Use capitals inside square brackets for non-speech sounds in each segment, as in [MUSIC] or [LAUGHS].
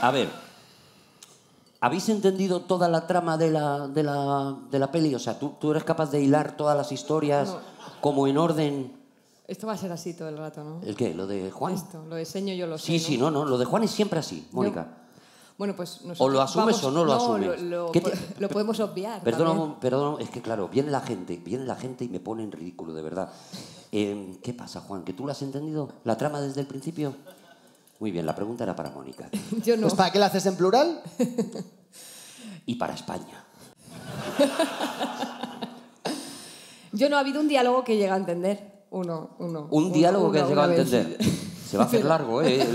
A ver, ¿habéis entendido toda la trama de la, de la, de la peli? O sea, ¿tú, ¿tú, eres capaz de hilar todas las historias como en orden? Esto va a ser así todo el rato, ¿no? ¿El qué? ¿Lo de Juan? Esto, lo de yo lo sí, sé. Sí, sí, ¿no? no, lo de Juan es siempre así, Mónica. Bueno, pues nosotros. O lo asumes o no lo asumes. Lo, podemos obviar. Perdón, perdón, es que claro, viene la gente, viene la gente y me pone en ridículo, de verdad. Eh, ¿Qué pasa, Juan? ¿Que tú lo has entendido? ¿La trama desde el principio? Muy bien, la pregunta era para Mónica. [LAUGHS] Yo no. Pues ¿para qué la haces en plural? [LAUGHS] y para España. [LAUGHS] Yo no ha habido un diálogo que llega a entender. Uno, uno. Un diálogo que llega a entender. Se va a hacer largo, ¿eh?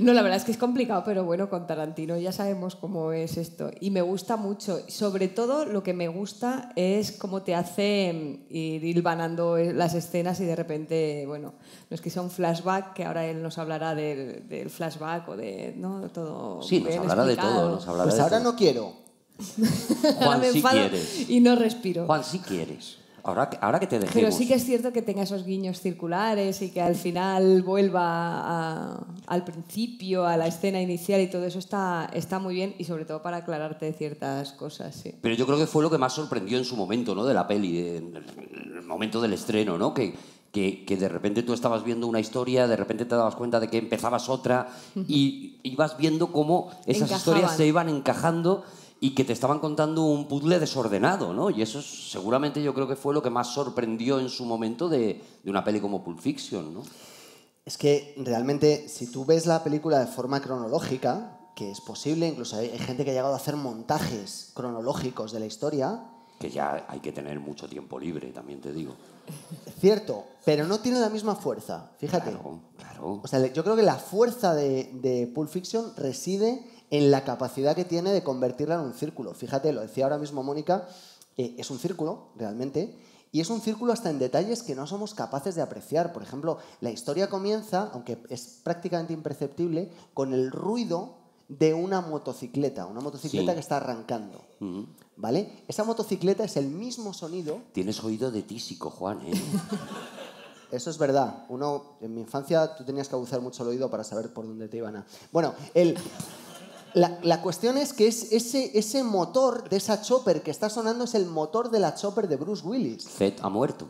No, la verdad es que es complicado, pero bueno, con Tarantino ya sabemos cómo es esto. Y me gusta mucho. Sobre todo lo que me gusta es cómo te hace mm, ir hilvanando eh, las escenas y de repente, bueno, no es que sea un flashback, que ahora él nos hablará del, flashback o de ¿no? todo. Sí, nos hablará de todo. Pues ahora no quiero. Juan, quieres. y no respiro. Juan, sí quieres. Ahora, que te dejemos. Pero sí que es cierto que tenga esos guiños circulares y que al final vuelva al principio, a la escena inicial y todo eso está, está muy bien y sobre todo para aclararte ciertas cosas. Sí. Pero yo creo que fue lo que más sorprendió en su momento ¿no? de la peli, en el momento del estreno, ¿no? que, que, de repente tú estabas viendo una historia, de repente te dabas cuenta de que empezabas otra y ibas viendo cómo esas historias se iban encajando y que te estaban contando un puzzle desordenado, ¿no? Y eso seguramente yo creo que fue lo que más sorprendió en su momento de, una peli como Pulp Fiction, ¿no? Es que realmente si tú ves la película de forma cronológica, que es posible, incluso hay, gente que ha llegado a hacer montajes cronológicos de la historia. Que ya hay que tener mucho tiempo libre, también te digo. Cierto, pero no tiene la misma fuerza, fíjate. Claro, claro. O sea, yo creo que la fuerza de, de Pulp Fiction reside en la capacidad que tiene de convertirla en un círculo. Fíjate, lo decía ahora mismo Mónica, eh, es un círculo realmente, y es un círculo hasta en detalles que no somos capaces de apreciar. Por ejemplo, la historia comienza, aunque es prácticamente imperceptible, con el ruido de una motocicleta, una motocicleta que está arrancando. ¿Vale? Esa motocicleta es el mismo sonido. Tienes oído de tísico, Juan, ¿eh? [LAUGHS] Eso es verdad. Uno, en mi infancia tú tenías que aguzar mucho el oído para saber por dónde te iban a. Bueno, el. La, cuestión es que es ese, ese motor de esa chopper que está sonando es el motor de la chopper de Bruce Willis. Zed ha muerto.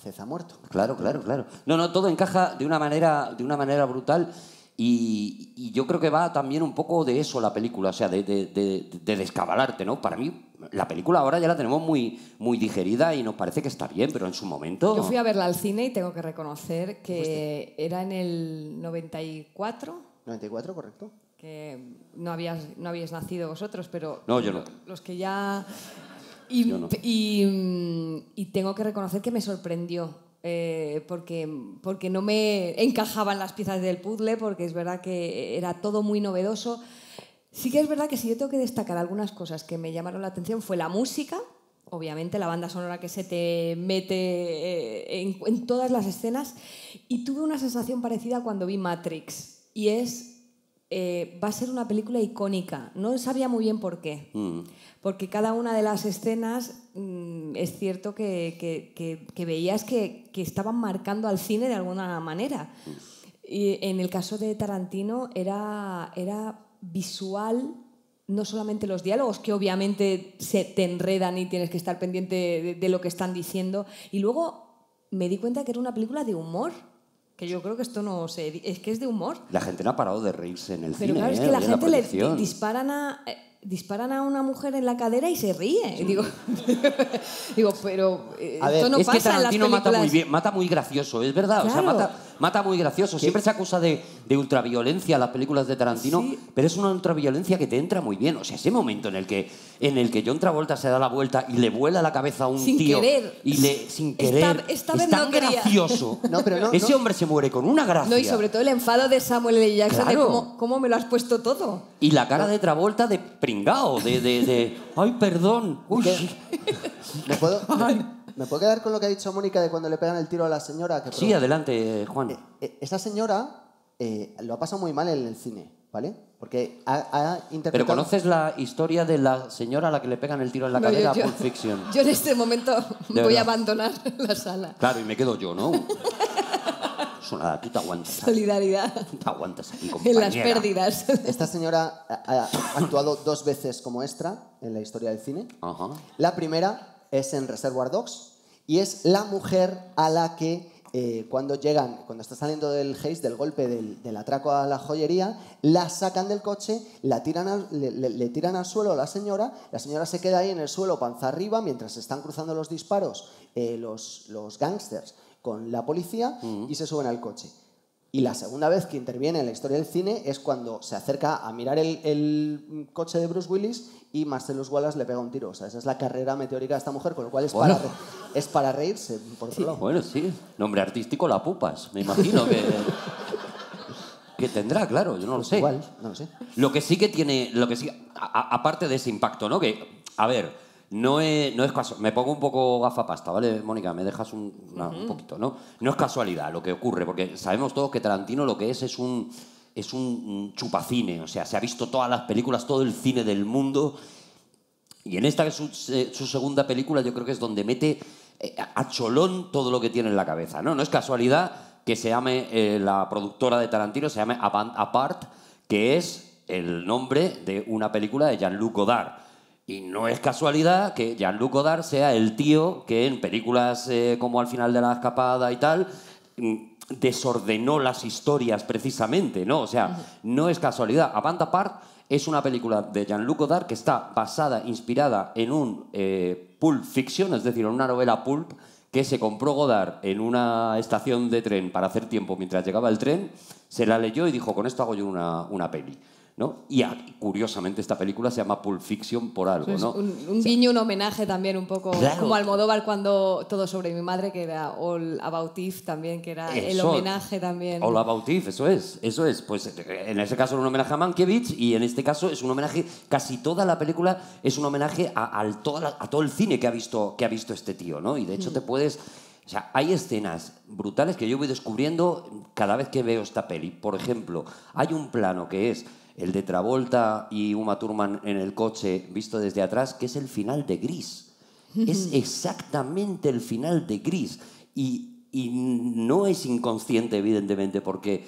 Zed ha muerto. Claro, claro, claro. No, no, todo encaja de una manera, de una manera brutal. Y, yo creo que va también un poco de eso la película, o sea, de, descabalarte, ¿no? Para mí, la película ahora ya la tenemos muy, muy digerida y nos parece que está bien, pero en su momento. Yo fui a verla al cine y tengo que reconocer que era en el 94. 94, correcto que no, habías, no habíais nacido vosotros, pero no, yo los que ya... Mm, y, tengo que reconocer que me sorprendió, eh, porque, porque no me encajaban las piezas del puzzle, porque es verdad que era todo muy novedoso. Sí que es verdad que si yo tengo que destacar algunas cosas que me llamaron la atención fue la música, obviamente la banda sonora que se te mete eh, en, en, todas las escenas. Y tuve una sensación parecida cuando vi Matrix. Y es eh, va a ser una película icónica. No sabía muy bien por qué. Mm. Porque cada una de las escenas mm, es cierto que, que, que, veías que, estaban marcando al cine de alguna manera. Mm. Y en el caso de Tarantino era, era visual no solamente los diálogos, que obviamente se te enredan y tienes que estar pendiente de lo que están diciendo. Y luego me di cuenta que era una película de humor. Que yo creo que esto no se... Es que es de humor. La gente no ha parado de reírse en el Pero cine, claro, es ¿eh? que la gente le disparan a... Eh, disparan a una mujer en la cadera y se ríe. [LAUGHS] Digo, pero eh, esto no es pasa que Tarantino en las mata muy bien, mata muy gracioso, es verdad. O sea, mata, muy gracioso. Siempre se acusa de, de ultraviolencia las películas de Tarantino, pero es una ultraviolencia que te entra muy bien. O sea, ese momento en el que, en el que John Travolta se da la vuelta y le vuela la cabeza a un tío. Y le, sin querer. es tan gracioso. [LAUGHS] ese hombre se muere con una gracia. No, y sobre todo el enfado de Samuel L. Jackson de cómo, cómo, me lo has puesto todo. Y la cara de Travolta de de, de, ay, perdón. ¿Me, puedo, quedar con lo que ha dicho Mónica de cuando le pegan el tiro a la señora? Que sí, adelante, Juan. Eh, eh, esa señora eh, lo ha pasado muy mal en el cine, ¿vale? Porque ha, ha interpretado... Pero conoces la historia de la señora a la que le pegan el tiro en la cadera Pulp Fiction. [LAUGHS] Yo en este momento voy a abandonar la sala. Claro, y me quedo yo, ¿no? [LAUGHS] tú te aguantas. Solidaridad. Tú te aguantas En las pérdidas. [LAUGHS] Esta señora ha, actuado dos veces como extra en la historia del cine. La primera es en Reservoir Dogs y es la mujer a la que eh, cuando llegan, cuando está saliendo del heist, del golpe del, atraco a la joyería, la sacan del coche, la tiran le, tiran al suelo a la señora, la señora se queda ahí en el suelo panza arriba mientras están cruzando los disparos eh, los, los gángsters con la policía mm. y se suben al coche. Y la segunda vez que interviene en la historia del cine es cuando se acerca a mirar el, coche de Bruce Willis y marcelo Wallace le pega un tiro. O sea, esa es la carrera meteórica de esta mujer, con lo cual es, para, es para reírse, por sí. Bueno, sí. Nombre artístico, La Pupas. Me imagino que... que tendrá, claro, yo no lo sé. Igual, no lo sé. Lo que sí que tiene... Lo que sí, aparte de ese impacto, ¿no? Que, a ver no es, no Me pongo un poco gafapasta, ¿vale, Mónica? Me dejas un, poquito, ¿no? No es casualidad lo que ocurre, porque sabemos todos que Tarantino lo que es es un, es un chupacine, o sea, se ha visto todas las películas, todo el cine del mundo. Y en esta, que es su, segunda película, yo creo que es donde mete eh, a cholón todo lo que tiene en la cabeza, ¿no? No es casualidad que se llame, eh, la productora de Tarantino se llame Apart, que es el nombre de una película de Jean-Luc Godard y no es casualidad que Jean-Luc Godard sea el tío que en películas eh, como Al final de la escapada y tal mm, desordenó las historias precisamente, ¿no? O sea, no es casualidad. A banda es una película de Jean-Luc Godard que está basada, inspirada en un eh, pulp fiction, es decir, en una novela pulp que se compró Godard en una estación de tren para hacer tiempo mientras llegaba el tren, se la leyó y dijo, con esto hago yo una, una peli. ¿no? Y curiosamente esta película se llama Pulp Fiction por algo, ¿no? Un, un guiño, un homenaje también un poco, como Almodóvar cuando Todo sobre mi madre, que era All About If también, que era el homenaje también. All About If, eso es, eso es. Pues eh, en ese caso un homenaje a Mankiewicz y en este caso es un homenaje, casi toda la película es un homenaje a, todo el cine que ha, visto, que ha visto este tío, ¿no? Y de hecho mm. te puedes... O sea, hay escenas brutales que yo voy descubriendo cada vez que veo esta peli. Por ejemplo, hay un plano que es el de Travolta y Uma Thurman en el coche visto desde atrás, que es el final de Gris. Es [LAUGHS] exactamente el final de Gris. Y, y no es inconsciente, evidentemente, porque,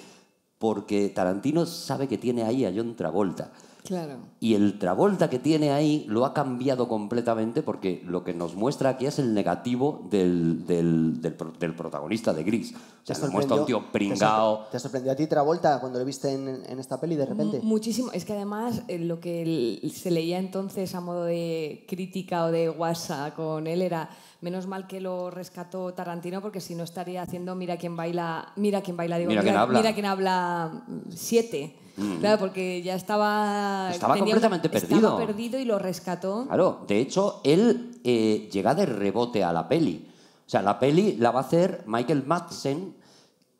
porque Tarantino sabe que tiene ahí a John Travolta. Claro. Y el Travolta que tiene ahí lo ha cambiado completamente porque lo que nos muestra aquí es el negativo del, del, del, protagonista de Gris. O sea, nos muestra un tío pringado ¿Te sorprendió a ti Travolta cuando lo viste en, en esta peli de repente? muchísimo. Es que además eh, lo que se leía entonces a modo de crítica o de guasa con él era menos mal que lo rescató Tarantino porque si no estaría haciendo mira quién baila mira quién baila digo mira, mira, quién, habla. mira quién habla siete Mm. Claro, porque ya estaba... Estaba completamente perdido. Estaba perdido y lo rescató. Claro, de hecho, él eh, llega de rebote a la peli. O sea, la peli la va a hacer Michael Madsen,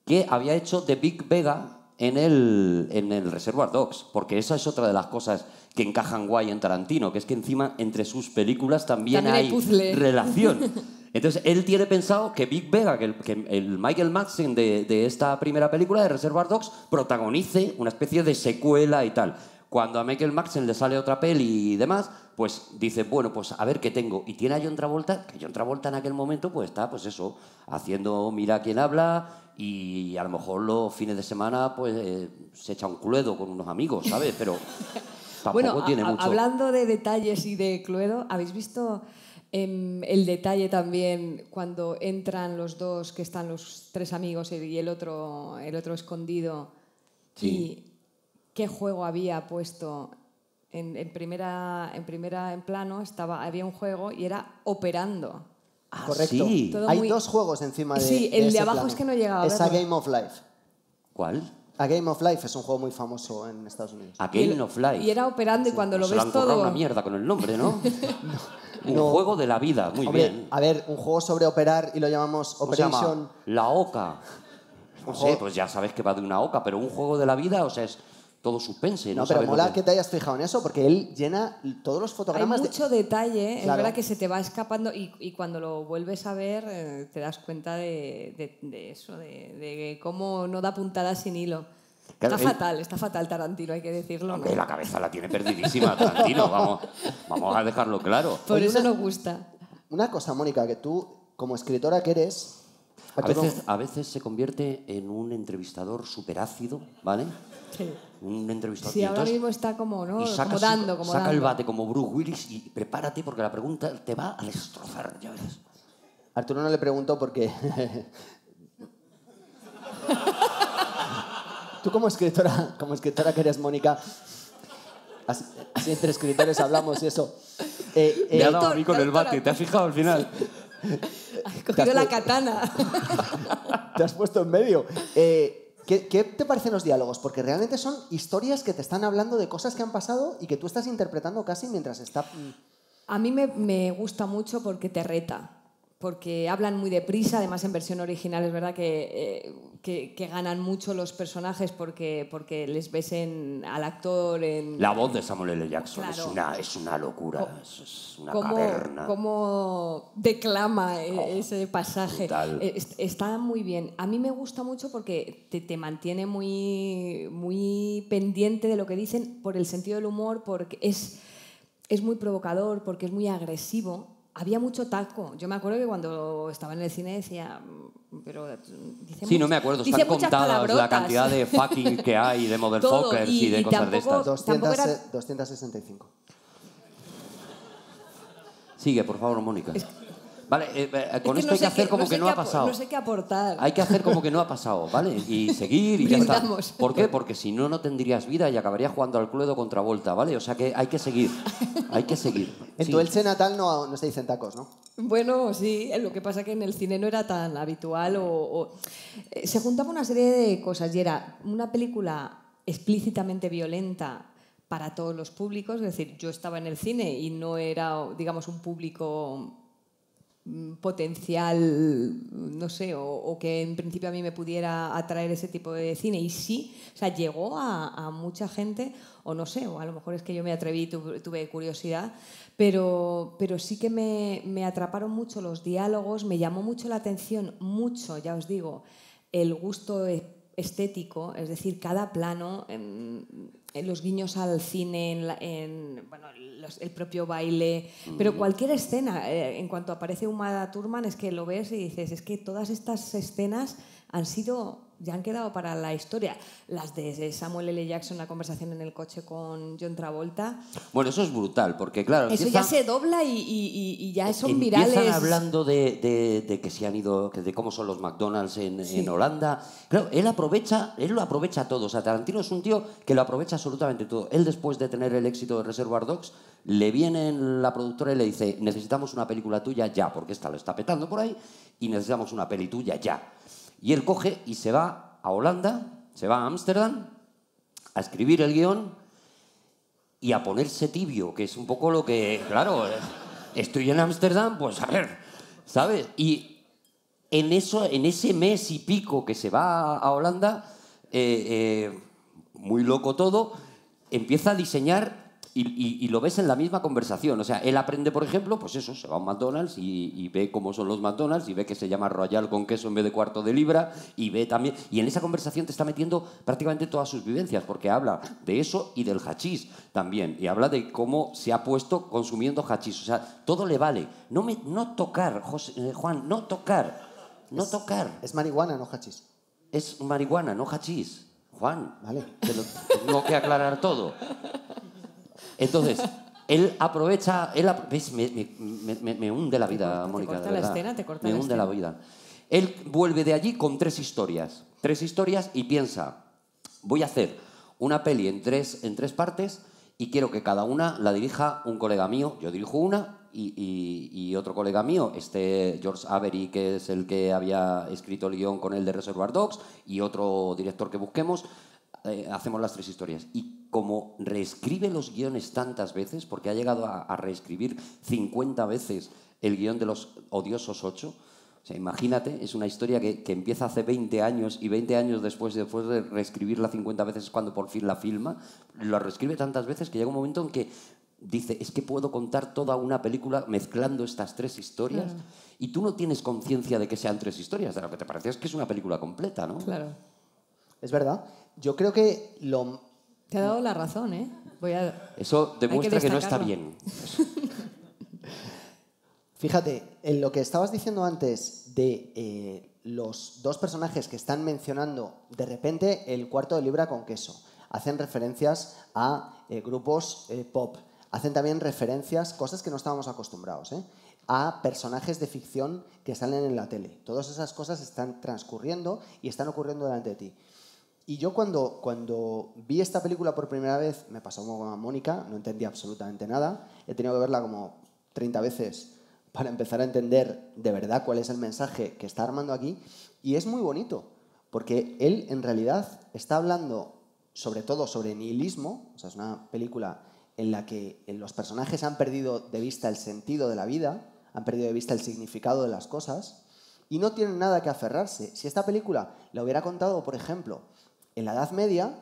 que había hecho The Big Vega en el, en el Reservoir Dogs, porque esa es otra de las cosas que encajan guay en Tarantino, que es que encima entre sus películas también, hay, hay relación. [LAUGHS] Entonces, él tiene pensado que Big Vega, que el, Michael Madsen de, esta primera película de Reservoir Dogs, protagonice una especie de secuela y tal. Cuando a Michael Madsen le sale otra peli y demás, pues dice, bueno, pues a ver qué tengo. Y tiene a John Travolta, que John Travolta en aquel momento pues está, pues eso, haciendo Mira quién habla y a lo mejor los fines de semana pues eh, se echa un cluedo con unos amigos, ¿sabes? Pero [LAUGHS] tampoco bueno, tiene mucho... Hablando de detalles y de cluedo, ¿habéis visto... Em, el detalle también cuando entran los dos, que están los tres amigos y el otro, el otro escondido. Y qué juego había puesto en, primera, en primera en plano estaba, había un juego y era operando. Ah, Correcto. Hay dos juegos encima de Sí, el de, abajo es que no llegaba. Es a, Game of Life. ¿Cuál? A Game of Life es un juego muy famoso en Estados Unidos. A Game of Life. Y era operando y cuando lo pues ves lo han todo. una mierda con el nombre, ¿no? no [LAUGHS] Un juego de la vida, muy bien. A ver, un juego sobre operar y lo llamamos Operation. La Oca. No pues sé, pues ya sabes que va de una oca, pero un juego de la vida, o sea, es todo suspense. No, no pero mola que... te hayas fijado en eso, porque él llena todos los fotogramas. Hay mucho detalle, la ¿eh? es verdad que se te va escapando y, y cuando lo vuelves a ver eh, te das cuenta de, de eso, de, cómo no da puntada sin hilo está fatal, está fatal Tarantino, hay que decirlo. la cabeza la tiene perdidísima Tarantino, vamos, vamos a dejarlo claro. Por eso nos gusta. Una cosa, Mónica, que tú, como escritora que eres... A veces, a veces se convierte en un entrevistador súper ácido, ¿vale? Sí. Un entrevistador. Sí, ahora mismo está como, ¿no? Y como dando, Saca el bate como Bruce Willis y prepárate porque la pregunta te va a destrozar, ya verás. Arturo no le preguntó porque... [LAUGHS] Tú como escritora, [LAUGHS] como escritora que eres Mónica, así, entre escritores hablamos y eso. Eh, eh Me ha dado a mí con el bate, ¿te has fijado al final? Has cogido la katana. [LAUGHS] te has puesto en medio. Eh, ¿qué, te parecen los diálogos? Porque realmente son historias que te están hablando de cosas que han pasado y que tú estás interpretando casi mientras está... Mm. A mí me, gusta mucho porque te reta, porque hablan muy deprisa, además en versión original es verdad que eh, que, ganan mucho los personajes porque, porque les ves al actor en... La voz de Samuel L. Jackson es, una, es una locura, es una cómo, Cómo declama eh, oh, ese pasaje. Eh, está muy bien. A mí me gusta mucho porque te, mantiene muy, muy pendiente de lo que dicen por el sentido del humor, porque es, es muy provocador, porque es muy agresivo había mucho taco. Yo me acuerdo que cuando estaba en el cine decía, mm, pero Sí, no me acuerdo, están contadas la cantidad de fucking que hay de motherfuckers y, y, de cosas de estas. 265. Sigue, por favor, Mónica. Vale, eh, eh con esto hay que hacer como que no ha pasado. No sé qué aportar. Hay que hacer como que no ha pasado, ¿vale? Y seguir y ya está. ¿Por qué? Porque si no, no tendrías vida y acabarías jugando al Cluedo contra Volta, ¿vale? O sea que hay que seguir, hay que seguir. En sí. tu Elche natal no, no se dicen tacos, ¿no? Bueno, sí, eh, lo que pasa es que en el cine no era tan habitual o... Eh, se juntaba una serie de cosas y era una película explícitamente violenta para todos los públicos, es decir, yo estaba en el cine y no era, digamos, un público Mm, potencial, mm, no sé, o, que en principio a mí me pudiera atraer ese tipo de cine. Y sí, o sea, llegó a, mucha gente, o no sé, o a lo mejor es que yo me atreví, tuve, tuve curiosidad, pero, pero sí que me, me, atraparon mucho los diálogos, me llamó mucho la atención, mucho, ya os digo, el gusto e-, estético, es decir, cada plano... Em, eh, los guiños al cine, en, bueno, el propio baile, mm. pero cualquier escena, eh, en cuanto aparece Humada Turman, es que lo ves y dices, es que todas estas escenas han sido ya han quedado para la historia. Las de Samuel L. Jackson, la conversación en el coche con John Travolta. Bueno, eso es brutal, porque claro. Eso ya se dobla y, ya son empiezan virales. hablando de, que se han ido, de cómo son los McDonald's en, Holanda. Claro, él aprovecha, él lo aprovecha todo. O sea, Tarantino es un tío que lo aprovecha absolutamente todo. Él, después de tener el éxito de Reservoir Dogs, le viene la productora y le dice: Necesitamos una película tuya ya, porque esta lo está petando por ahí, y necesitamos una peli tuya ya. Y él coge y se va a Holanda, se va a Ámsterdam, a escribir el guión y a ponerse tibio, que es un poco lo que, claro, estoy en Ámsterdam, pues a ver, ¿sabes? Y en, eso, en ese mes y pico que se va a Holanda, eh, eh, muy loco todo, empieza a diseñar y, lo ves en la misma conversación. O sea, él aprende, por ejemplo, pues eso, se va a un McDonald's y, ve cómo son los McDonald's y ve que se llama Royal con queso en vez de cuarto de libra y ve también... Y en esa conversación te está metiendo prácticamente todas sus vivencias porque habla de eso y del hachís también. Y habla de cómo se ha puesto consumiendo hachís. O sea, todo le vale. No, me, no tocar, eh, Juan, no tocar. No tocar. Es marihuana, no hachís. Es marihuana, no hachís. Juan, vale. tengo que aclarar todo. Entonces, él aprovecha, él Me, hunde la vida, Mónica. la Me hunde la vida. Él vuelve de allí con tres historias, tres historias y piensa, voy a hacer una peli en tres, en tres partes y quiero que cada una la dirija un colega mío, yo dirijo una, y, otro colega mío, este George Avery, que es el que había escrito el guión con el de Reservoir Dogs, y otro director que busquemos, eh, hacemos las tres historias como reescribe los guiones tantas veces, porque ha llegado a, reescribir 50 veces el guión de los odiosos ocho, o sea, imagínate, es una historia que, empieza hace 20 años y 20 años después, después de reescribirla 50 veces es cuando por fin la filma. Lo reescribe tantas veces que llega un momento en que dice, es que puedo contar toda una película mezclando estas tres historias y tú no tienes conciencia de que sean tres historias, de lo que te parece es que es una película completa, ¿no? Claro. Es verdad. Yo creo que lo, te ha dado la razón, ¿eh? Eso demuestra que, no está bien. [LAUGHS] Fíjate, en lo que estabas diciendo antes de eh, los dos personajes que están mencionando de repente el cuarto de libra con queso, hacen referencias a eh, grupos eh, pop, hacen también referencias, cosas que no estábamos acostumbrados, a personajes de ficción que salen en la tele. Todas esas cosas están transcurriendo y están ocurriendo delante de ti. Y yo cuando, cuando vi esta película por primera vez, me pasó como a Mónica, no entendía absolutamente nada. He tenido que verla como 30 veces para empezar a entender de verdad cuál es el mensaje que está armando aquí. Y es muy bonito, porque él en realidad está hablando sobre todo sobre nihilismo, o sea, es una película en la que los personajes han perdido de vista el sentido de la vida, han perdido de vista el significado de las cosas y no tienen nada que aferrarse. Si esta película la hubiera contado, por ejemplo, en la Edad Media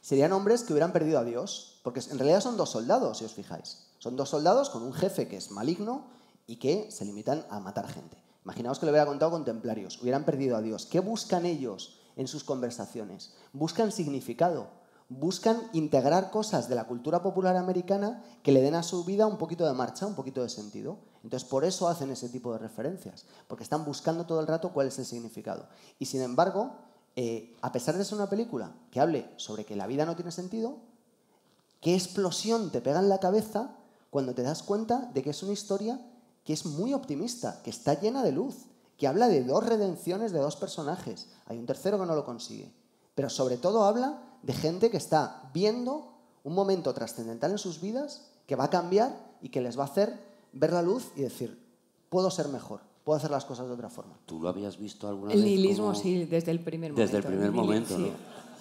serían hombres que hubieran perdido a Dios, porque en realidad son dos soldados, si os fijáis. Son dos soldados con un jefe que es maligno y que se limitan a matar gente. Imaginaos que lo hubiera contado con templarios, hubieran perdido a Dios. ¿Qué buscan ellos en sus conversaciones? Buscan significado, buscan integrar cosas de la cultura popular americana que le den a su vida un poquito de marcha, un poquito de sentido. Entonces, por eso hacen ese tipo de referencias, porque están buscando todo el rato cuál es el significado. Y sin embargo, eh, a pesar de ser una película que hable sobre que la vida no tiene sentido, qué explosión te pega en la cabeza cuando te das cuenta de que es una historia que es muy optimista, que está llena de luz, que habla de dos redenciones de dos personajes. Hay un tercero que no lo consigue. Pero sobre todo habla de gente que está viendo un momento trascendental en sus vidas que va a cambiar y que les va a hacer ver la luz y decir, puedo ser mejor puedo hacer las cosas de otra forma. ¿Tú lo habías visto alguna vez? El nihilismo, sí, desde el primer momento. Desde el primer momento, ¿no?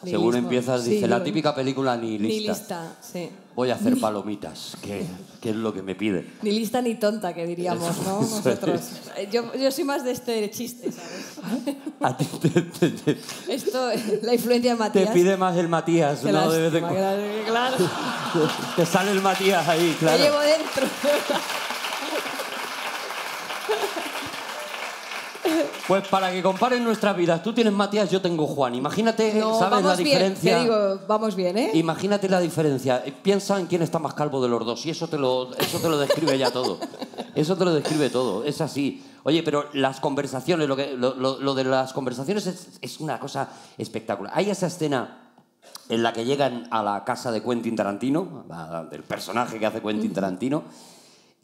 Según empiezas, dice, la típica película nihilista. Nihilista, sí. Voy a hacer palomitas, que, es lo que me pide. Ni lista ni tonta, que diríamos, ¿no? [LAUGHS] Nosotros. Yo, yo soy más de este chiste, ¿sabes? Esto, la influencia de Matías. Te pide más el Matías, ¿no? de Claro. [LAUGHS] Te sale el Matías ahí, claro. Te llevo dentro. [LAUGHS] Pues para que comparen nuestras vidas, tú tienes Matías, yo tengo Juan. Imagínate, ¿sabes la diferencia? te digo, vamos bien, ¿eh? Imagínate la diferencia. Eh, piensa en quién está más calvo de los dos y eso te lo, eso te lo describe ya todo. Eso te lo describe todo, es así. Oye, pero las conversaciones, lo, que, lo, de las conversaciones es, es una cosa espectacular. Hay esa escena en la que llegan a la casa de Quentin Tarantino, del personaje que hace Quentin Tarantino,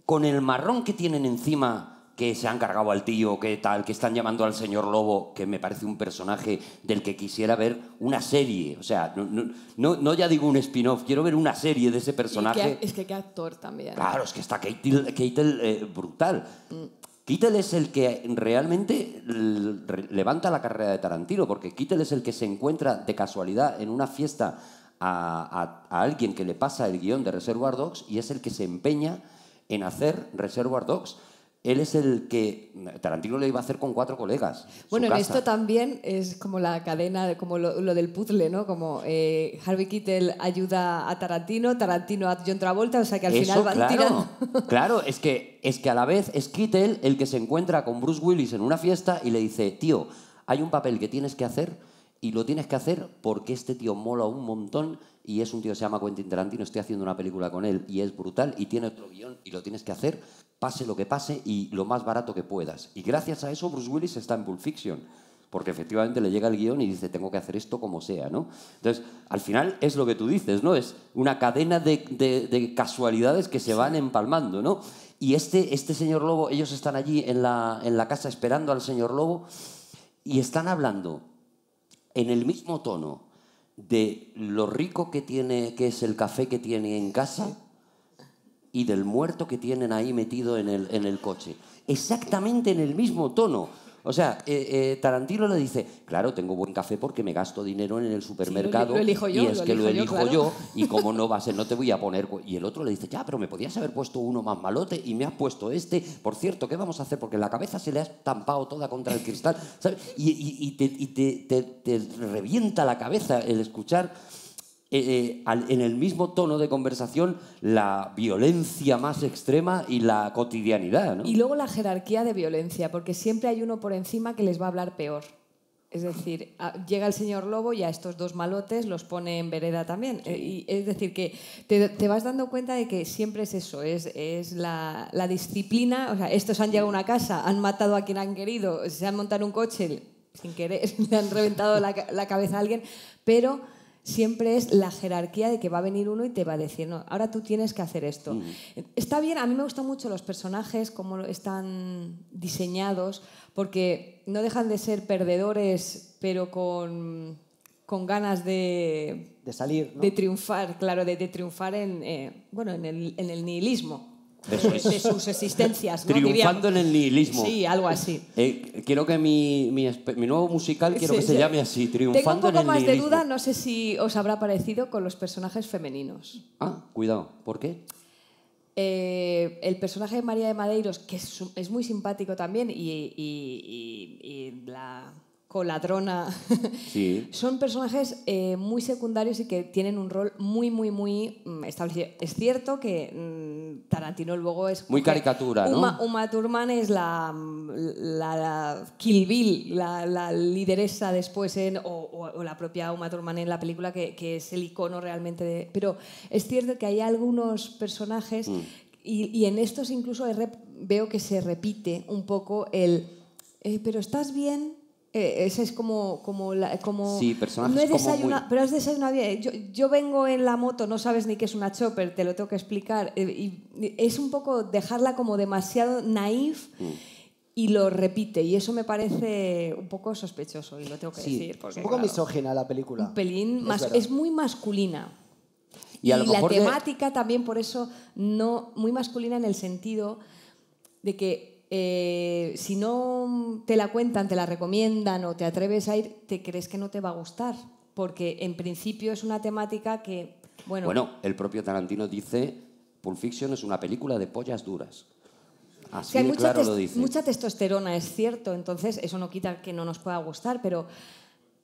con el marrón que tienen encima que se han cargado al tío, que tal, que están llamando al señor Lobo, que me parece un personaje del que quisiera ver una serie. O sea, no, ya digo un spin-off, quiero ver una serie de ese personaje. es que qué actor también. Claro, es que está Keitel, eh, brutal. Mm. Keitel es el que realmente levanta la carrera de Tarantino, porque Keitel es el que se encuentra de casualidad en una fiesta a, alguien que le pasa el guión de Reservoir Dogs y es el que se empeña en hacer Reservoir Dogs él es el que Tarantino lo iba a hacer con cuatro colegas. Bueno, en esto también es como la cadena, como lo, del puzzle, ¿no? Como eh, Harvey Keitel ayuda a Tarantino, Tarantino a John Travolta, o sea que al final van claro, tirando. [LAUGHS] [LAUGHS] Claro, es que, es que a la vez es Keitel el que se encuentra con Bruce Willis en una fiesta y le dice, tío, hay un papel que tienes que hacer y lo tienes que hacer porque este tío mola un montón y es un tío que se llama Quentin Tarantino, estoy haciendo una película con él y es brutal y tiene otro guión y lo tienes que hacer pase lo que pase y lo más barato que puedas. Y gracias a eso Bruce Willis está en Pulp Fiction, porque efectivamente le llega el guión y dice, tengo que hacer esto como sea, ¿no? Entonces, al final es lo que tú dices, ¿no? Es una cadena de, casualidades que se van empalmando, ¿no? Y este, este señor Lobo, ellos están allí en la, en la casa esperando al señor Lobo y están hablando en el mismo tono de lo rico que tiene que es el café que tiene en casa y del muerto que tienen ahí metido en el, en el coche. Exactamente en el mismo tono. O sea, eh, eh, Tarantino le dice, claro, tengo buen café porque me gasto dinero en el supermercado sí, lo, elijo yo, y es que lo elijo, yo, y como no va a ser, no te voy a [LAUGHS] poner... Y el otro le dice, ya, pero me podías haber puesto uno más malote y me has puesto este. Por cierto, ¿qué vamos a hacer? Porque la cabeza se le ha estampado toda contra el cristal, ¿sabes? Y, te revienta la cabeza el escuchar eh, eh, en el mismo tono de conversación la violencia más extrema y la cotidianidad. ¿no? Y luego la jerarquía de violencia, porque siempre hay uno por encima que les va a hablar peor. Es decir, llega el señor Lobo y a estos dos malotes los pone en vereda también. Eh, es decir, que te, te, vas dando cuenta de que siempre es eso, es, es la, la, disciplina. O sea, estos han llegado a una casa, han matado a quien han querido, se han montado un coche sin querer, [LAUGHS] le han reventado la, la cabeza a alguien, pero siempre es la jerarquía de que va a venir uno y te va a decir, no, ahora tú tienes que hacer esto. Mm. Está bien, a mí me gustan mucho los personajes, cómo están diseñados, porque no dejan de ser perdedores, pero con, ganas de... De salir. ¿no? De triunfar, claro, de, triunfar eh, en el nihilismo de sus, existencias. Triunfando en el nihilismo. Sí, algo así. Eh, quiero que mi, nuevo musical quiero que se llame así, Triunfando en el nihilismo. Tengo un poco más de duda, no sé si os habrá parecido con los personajes femeninos. Ah, cuidado, ¿por qué? Eh, el personaje de María de Madeiros, que es, muy simpático también, y la coladrona. Sí. [LAUGHS] Son personajes eh, muy secundarios y que tienen un rol muy, muy, muy mm, establecido. Es cierto que mm, Tarantino luego es... Muy caricatura, ¿no? Uma, Thurman es la, mm, la, la Kill Bill, la, lideresa después en... O, la propia Uma Thurman en la película que, es el icono realmente Pero es cierto que hay algunos personajes... Y, en estos incluso veo que se repite un poco el... Eh, pero estás bien, eh, ese es como... como, como sí, personajes no es desayuna, Pero es Yo, vengo en la moto, no sabes ni qué es una chopper, te lo tengo que explicar. Eh, y es un poco dejarla como demasiado naif mm. y lo repite. Y eso me parece un poco sospechoso y lo tengo que decir. Porque, un poco misógina la película. pelín. Es, más, es muy masculina. Y, la temática también por eso no... Muy masculina en el sentido de que eh, si no te la cuentan, te la recomiendan o te atreves a ir, te crees que no te va a gustar, porque en principio es una temática que, bueno... el propio Tarantino dice, Pulp Fiction es una película de pollas duras. Así que claro lo dice. mucha testosterona, es cierto, entonces eso no quita que no nos pueda gustar, pero,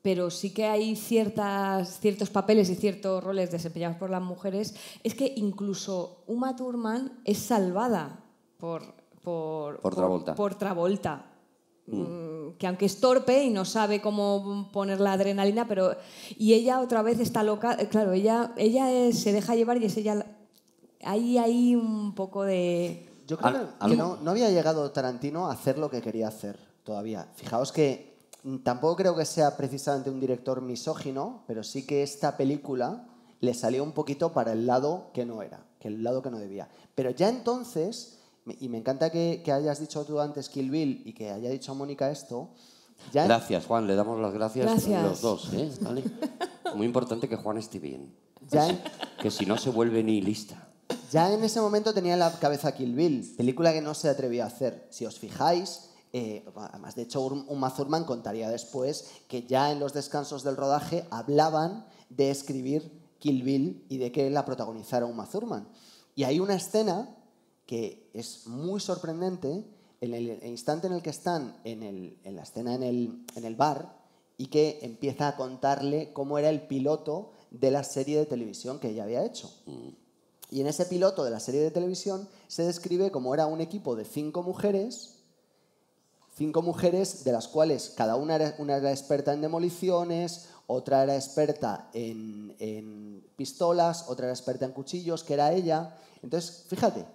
pero sí que hay ciertas, ciertos papeles y ciertos roles desempeñados por las mujeres. Es que incluso Uma Thurman es salvada por por, por Travolta. Mm. Mm, que aunque es torpe y no sabe cómo poner la adrenalina, pero y ella otra vez está loca, eh, claro, ella ella eh, se deja llevar y es ella ahí hay un poco de yo creo que, no, no, había llegado Tarantino a hacer lo que quería hacer todavía. Fijaos que mm, tampoco creo que sea precisamente un director misógino, pero sí que esta película le salió un poquito para el lado que no era, que el lado que no debía. Pero ya entonces y me encanta que, hayas dicho tú antes Kill Bill y que haya dicho Mónica esto. gracias, Juan. Le damos las gracias, a los dos. ¿eh? Muy importante que Juan esté bien. Ya Que si no se vuelve ni lista. Ya en ese momento tenía la cabeza Kill Bill, película que no se atrevió a hacer. Si os fijáis, eh, además de hecho Uma Thurman contaría después que ya en los descansos del rodaje hablaban de escribir Kill Bill y de que la protagonizara Uma Thurman. Y hay una escena que es muy sorprendente en el instante en el que están en, la escena en el, bar y que empieza a contarle cómo era el piloto de la serie de televisión que ella había hecho. Mm. Y en ese piloto de la serie de televisión se describe cómo era un equipo de cinco mujeres, cinco mujeres de las cuales cada una era, una era experta en demoliciones, otra era experta en, en pistolas, otra era experta en cuchillos, que era ella. Entonces, fíjate,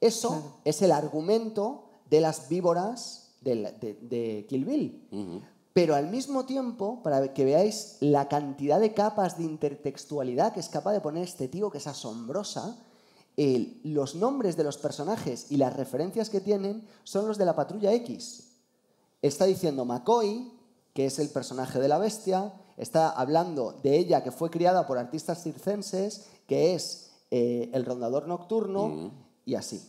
eso es el argumento de las víboras de, Kill Bill. Pero al mismo tiempo, para que veáis la cantidad de capas de intertextualidad que es capaz de poner este tío, que es asombrosa, los nombres de los personajes y las referencias que tienen son los de la patrulla X. Está diciendo McCoy, que es el personaje de la bestia, está hablando de ella que fue criada por artistas circenses, que es eh, el rondador nocturno, y así.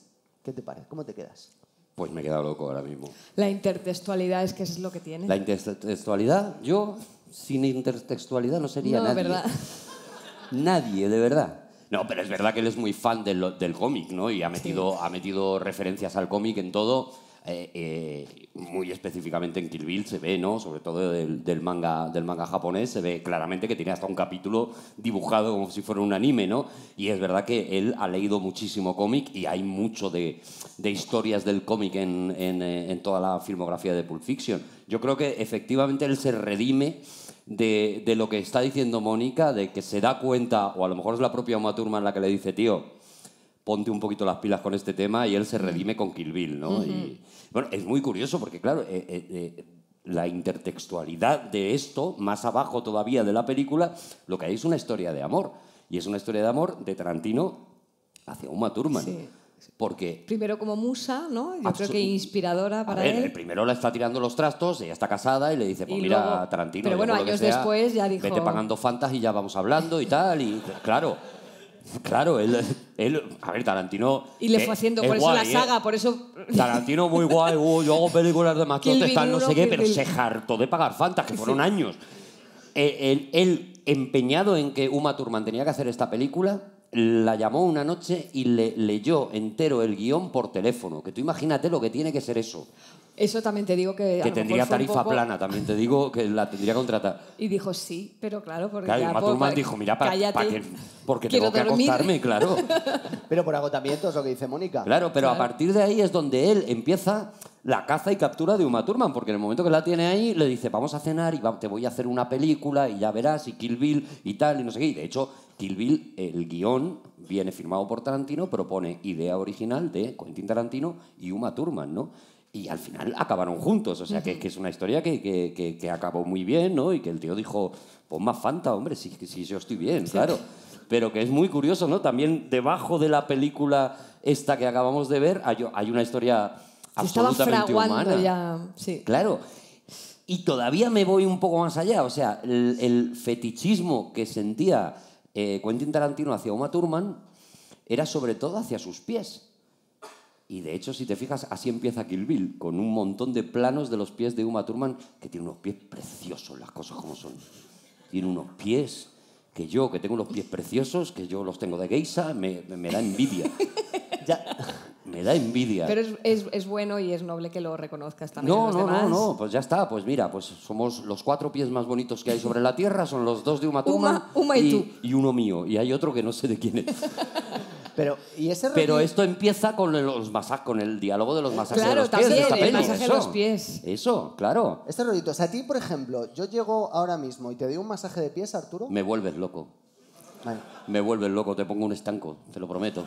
¿Qué te parece? ¿Cómo te quedas? Pues me he quedado loco ahora mismo. La intertextualidad es que es lo que tiene. La intertextualidad, yo sin intertextualidad no sería no, nadie. Verdad. Nadie, de verdad. No, pero es verdad que él es muy fan del, cómic, ¿no? Y ha metido, ha metido referencias al cómic en todo. Eh, eh, muy específicamente en Kill se ve, ¿no? Sobre todo del, manga, del manga japonés, se ve claramente que tiene hasta un capítulo dibujado como si fuera un anime, ¿no? Y es verdad que él ha leído muchísimo cómic y hay mucho de, historias del cómic eh, en, toda la filmografía de Pulp Fiction. Yo creo que efectivamente él se redime. De, de, lo que está diciendo Mónica, de que se da cuenta, o a lo mejor es la propia Uma Thurman la que le dice, tío, ponte un poquito las pilas con este tema y él se redime con Kill Bill, ¿no? bueno, es muy curioso porque, claro, eh, eh, eh, la intertextualidad de esto, más abajo todavía de la película, lo que hay es una historia de amor. Y es una historia de amor de Tarantino hacia Uma Thurman. Porque primero como musa, ¿no? Yo creo que inspiradora para a él. El primero la está tirando los trastos, ella está casada y le dice, pues mira, Tarantino. Pero bueno, años después ya dijo. Vete pagando fantas y ya vamos hablando y tal. Y claro. Claro, él, a ver, Tarantino. Y le fue haciendo, por eso la ¿eh? saga, por eso. Tarantino muy [LAUGHS] guay, oh, yo hago películas de machotes, tal, no sé qué, pero se hartó de pagar fantas, que fueron años. Eh, él, él, empeñado en que Uma Thurman tenía que hacer esta película, la llamó una noche y le leyó entero el guión por teléfono. Que tú imagínate lo que tiene que ser eso. Eso también te digo que... Que tendría tarifa plana, también te digo que la tendría contratar. Y dijo, sí, pero claro, porque... Claro, y Uma dijo, mira, para, porque tengo que acostarme, claro. [LAUGHS] pero por agotamiento es lo que dice Mónica. Claro, pero a partir de ahí es donde él empieza la caza y captura de Uma Thurman, porque en el momento que la tiene ahí le dice, vamos a cenar y te voy a hacer una película y ya verás, y Kill Bill y tal, y no sé qué. Y de hecho, Kill Bill, el guión viene firmado por Tarantino, propone idea original de Quentin Tarantino y Uma Thurman, ¿no? y al final acabaron juntos. O sea, que, que es una historia que, acabó muy bien, ¿no? Y que el tío dijo, pon más Fanta, hombre, si, si yo estoy bien, claro. Pero que es muy curioso, ¿no? También debajo de la película esta que acabamos de ver hay, una historia absolutamente humana. Ya, sí. Claro. Y todavía me voy un poco más allá. O sea, el, fetichismo que sentía eh, Quentin Tarantino hacia Uma Thurman era sobre todo hacia sus pies. Y de hecho, si te fijas, así empieza Kill Bill, con un montón de planos de los pies de Uma Thurman, que tiene unos pies preciosos, las cosas como son. Tiene unos pies que yo, que tengo unos pies preciosos, que yo los tengo de geisa, me, me da envidia. [LAUGHS] ya. Me da envidia. Pero es, es, es, bueno y es noble que lo reconozcas también. No, no, no, no, pues ya está. Pues mira, pues somos los cuatro pies más bonitos que hay sobre la Tierra, son los dos de Uma Thurman Uma, Uma y, y, tú. y uno mío. Y hay otro que no sé de quién es. [LAUGHS] Pero, Pero esto empieza con, los masajes con el diálogo de los masajes de los pies. También, el masaje de los pies. Eso, claro. Este rolito. o sea, a ti, por ejemplo, yo llego ahora mismo y te doy un masaje de pies, Arturo. Me vuelves loco. Me vuelves loco, te pongo un estanco, te lo prometo.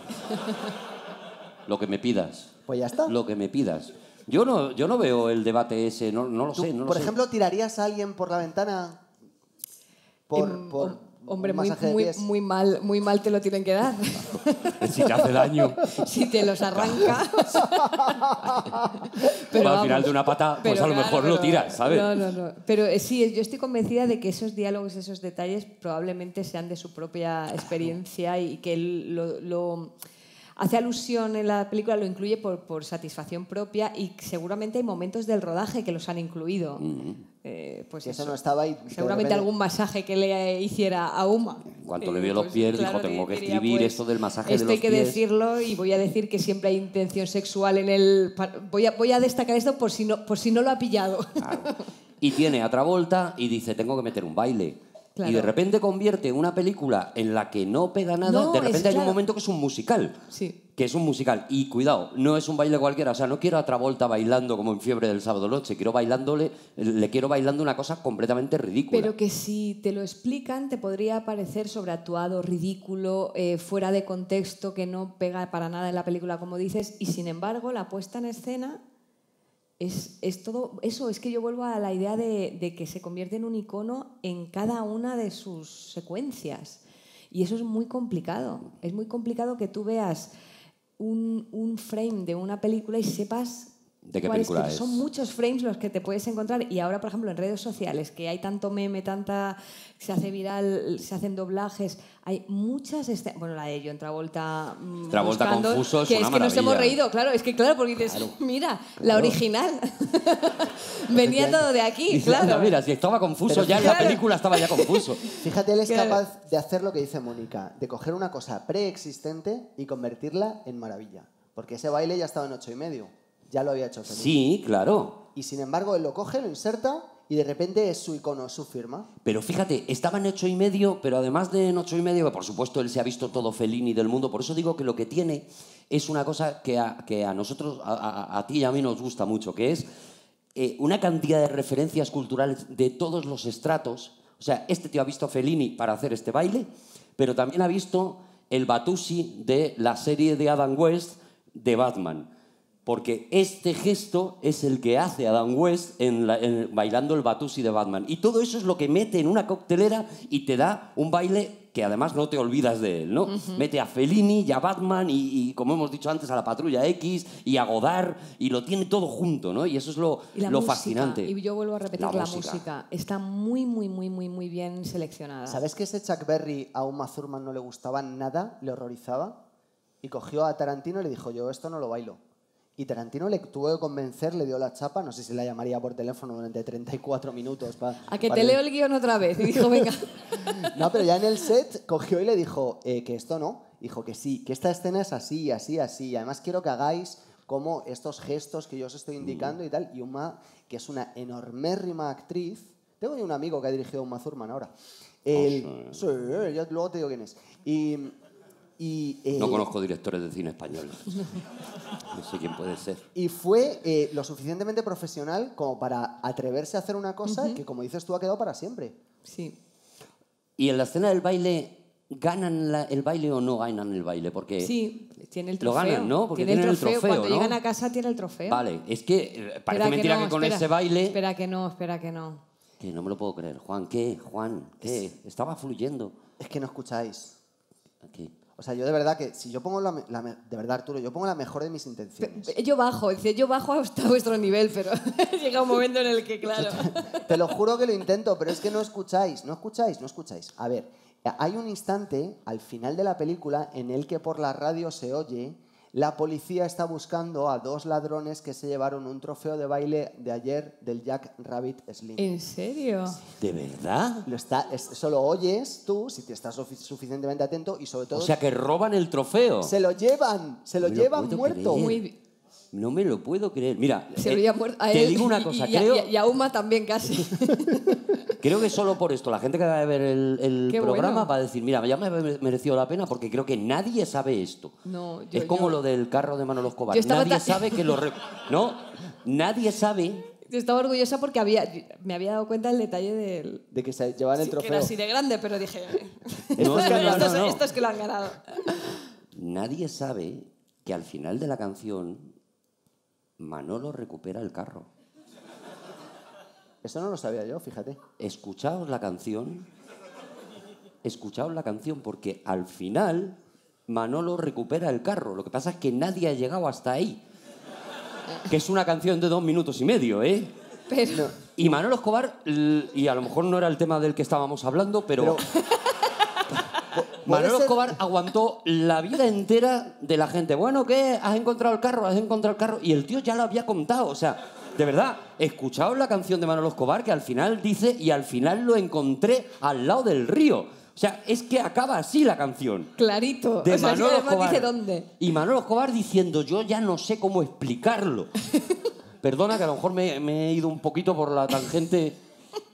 [LAUGHS] lo que me pidas. Pues ya está. Lo que me pidas. Yo no, yo no veo el debate ese, no, lo sé. por ejemplo, ¿tirarías a alguien por la ventana? por, em, Hombre, muy, mal, muy mal te lo tienen que dar. [LAUGHS] si te hace daño. si te los arranca. [LAUGHS] al final de una pata, pues a lo mejor lo tiras, ¿sabes? No, no, no. Pero eh, sí, yo estoy convencida de que esos diálogos, esos detalles probablemente sean de su propia experiencia y que lo, lo hace alusión en la película, lo incluye por, satisfacción propia y seguramente hay momentos del rodaje que los han incluido. Mm pues eso, no estaba ahí. Seguramente algún masaje que le hiciera a Uma. cuando le vio eh, los pues, pies, dijo, tengo que escribir pues, esto del masaje de los hay que decirlo y voy a decir que siempre hay intención sexual en el... Voy a, voy a destacar esto por si no, por si no lo ha pillado. Y tiene a Travolta y dice, tengo que meter un baile. Y de repente convierte una película en la que no pega nada, de repente hay un momento que es un musical. Sí. Que es un musical. Y cuidado, no es un baile cualquiera. O sea, no quiero a Travolta bailando como en Fiebre del Sábado Noche. Quiero bailándole, le quiero bailando una cosa completamente ridícula. Pero que si te lo explican, te podría parecer sobreactuado, ridículo, eh, fuera de contexto, que no pega para nada en la película, como dices. Y sin embargo, la puesta en escena es, todo eso, es que yo vuelvo a la idea de, que se convierte en un icono en cada una de sus secuencias. Y eso es muy complicado. Es muy complicado que tú veas un, un frame de una película y sepas ¿De qué película es? Son muchos frames los que te puedes encontrar y ahora, por ejemplo, en redes sociales, que hay tanto meme, tanta... se hace viral, se hacen doblajes, hay muchas... Este, bueno, la de John Travolta... Mm, Travolta confuso es Que es que nos hemos reído, claro, es que claro, porque dices, [LAUGHS] mira, la original [LAUGHS] [LAUGHS] venía todo de aquí, claro. No, mira, si estaba confuso, ya en la película estaba ya confuso. Fíjate, él es capaz de hacer lo que dice Mónica, de coger una cosa preexistente y convertirla en maravilla. Porque ese baile ya estaba en ocho y medio. Ya lo había hecho Fellini. Sí, claro. Y sin embargo, él lo coge, lo inserta y de repente es su icono, su firma. Pero fíjate, estaba en ocho y medio, pero además de en ocho y medio, por supuesto, él se ha visto todo Fellini del mundo. Por eso digo que lo que tiene es una cosa que a, nosotros, a, ti y a mí nos gusta mucho, que es eh, una cantidad de referencias culturales de todos los estratos. O sea, este tío ha visto Fellini para hacer este baile, pero también ha visto el Batusi de la serie de Adam West de Batman porque este gesto es el que hace Adam West en bailando el Batusi de Batman. Y todo eso es lo que mete en una coctelera y te da un baile que además no te olvidas de él, ¿no? Mete a Fellini y a Batman y, como hemos dicho antes, a la Patrulla X y a Godard y lo tiene todo junto, ¿no? Y eso es lo, fascinante. Y yo vuelvo a repetir, la, música. está muy, muy, muy, muy, muy bien seleccionada. ¿Sabes que ese Chuck Berry a Uma Thurman no le gustaba nada? ¿Le horrorizaba? Y cogió a Tarantino y le dijo, yo esto no lo bailo y Tarantino le tuvo que convencer, le dio la chapa, no sé si la llamaría por teléfono durante 34 minutos. para a que te leo el guión otra vez. Y dijo, venga. [LAUGHS] no, pero ya en el set cogió y le dijo eh, que esto no. Dijo que sí, que esta escena es así, así, así. Y Además quiero que hagáis como estos gestos que yo os estoy indicando y tal. Y Uma, que es una enormérrima actriz. Tengo un amigo que ha dirigido a mazurman ahora. Ah, el... sí. sí, luego te digo quién es. Y no eh, conozco directores de cine español. No sé quién puede ser. Y fue eh, lo suficientemente profesional como para atreverse a hacer una cosa que, como dices tú, ha quedado para siempre. Sí. Y en la escena del baile, ¿ganan el baile o no ganan el baile? Porque sí, tiene el trofeo. Lo ganan, ¿no? Porque tienen el trofeo. Cuando llegan a casa tiene el trofeo. Vale, es que eh, parece mentira que, con ese baile... Espera que no, espera que no. Que no me lo puedo creer. Juan, ¿qué? Juan, ¿qué? Estaba fluyendo. Es que no escucháis. Aquí. O sea, yo de verdad que si yo pongo la, de verdad Arturo, yo pongo la mejor de mis intenciones. Yo bajo, dice, yo bajo hasta vuestro nivel, pero [LAUGHS] llega un momento en el que claro. [LAUGHS] te, lo juro que lo intento, pero es que no escucháis, no escucháis, no escucháis. A ver, hay un instante al final de la película en el que por la radio se oye la policía está buscando a dos ladrones que se llevaron un trofeo de baile de ayer del Jack Rabbit Slim. ¿En serio? ¿De verdad? Lo está, solo oyes tú si te estás suficientemente atento y sobre todo... O sea, que roban el trofeo. Se lo llevan, se lo llevan muerto. Muy, no me lo puedo creer. Mira, eh, te digo una cosa. Y, creo, y, a Uma también casi. [LAUGHS] creo que solo por esto la gente que va a ver el, programa va a decir, mira, ya me merecido la pena porque creo que nadie sabe esto. es como lo del carro de Manolo Escobar. Nadie sabe que lo... No, nadie sabe yo estaba orgullosa porque había, me había dado cuenta el detalle De que se llevaban el trofeo. Que era así de grande, pero dije... estos, estos, que lo han ganado. Nadie sabe que al final de la canción Manolo recupera el carro. Eso no lo sabía yo, fíjate. Escuchaos la canción. Escuchaos la canción porque al final Manolo recupera el carro. Lo que pasa es que nadie ha llegado hasta ahí. Que es una canción de dos minutos y medio, ¿eh? Y Manolo Escobar, y a lo mejor no era el tema del que estábamos hablando, pero... [LAUGHS] Manolo Escobar aguantó la vida entera de la gente. Bueno, ¿qué? ¿Has encontrado el carro? ¿Has encontrado el carro? Y el tío ya lo había contado. O sea, de verdad, escuchaos la canción de Manolo Escobar que al final dice, y al final lo encontré al lado del río. O sea, es que acaba así la canción. Clarito. De Manolo Escobar. dónde. Y Manolo Escobar diciendo, yo ya no sé cómo explicarlo. [LAUGHS] Perdona que a lo mejor me, me he ido un poquito por la tangente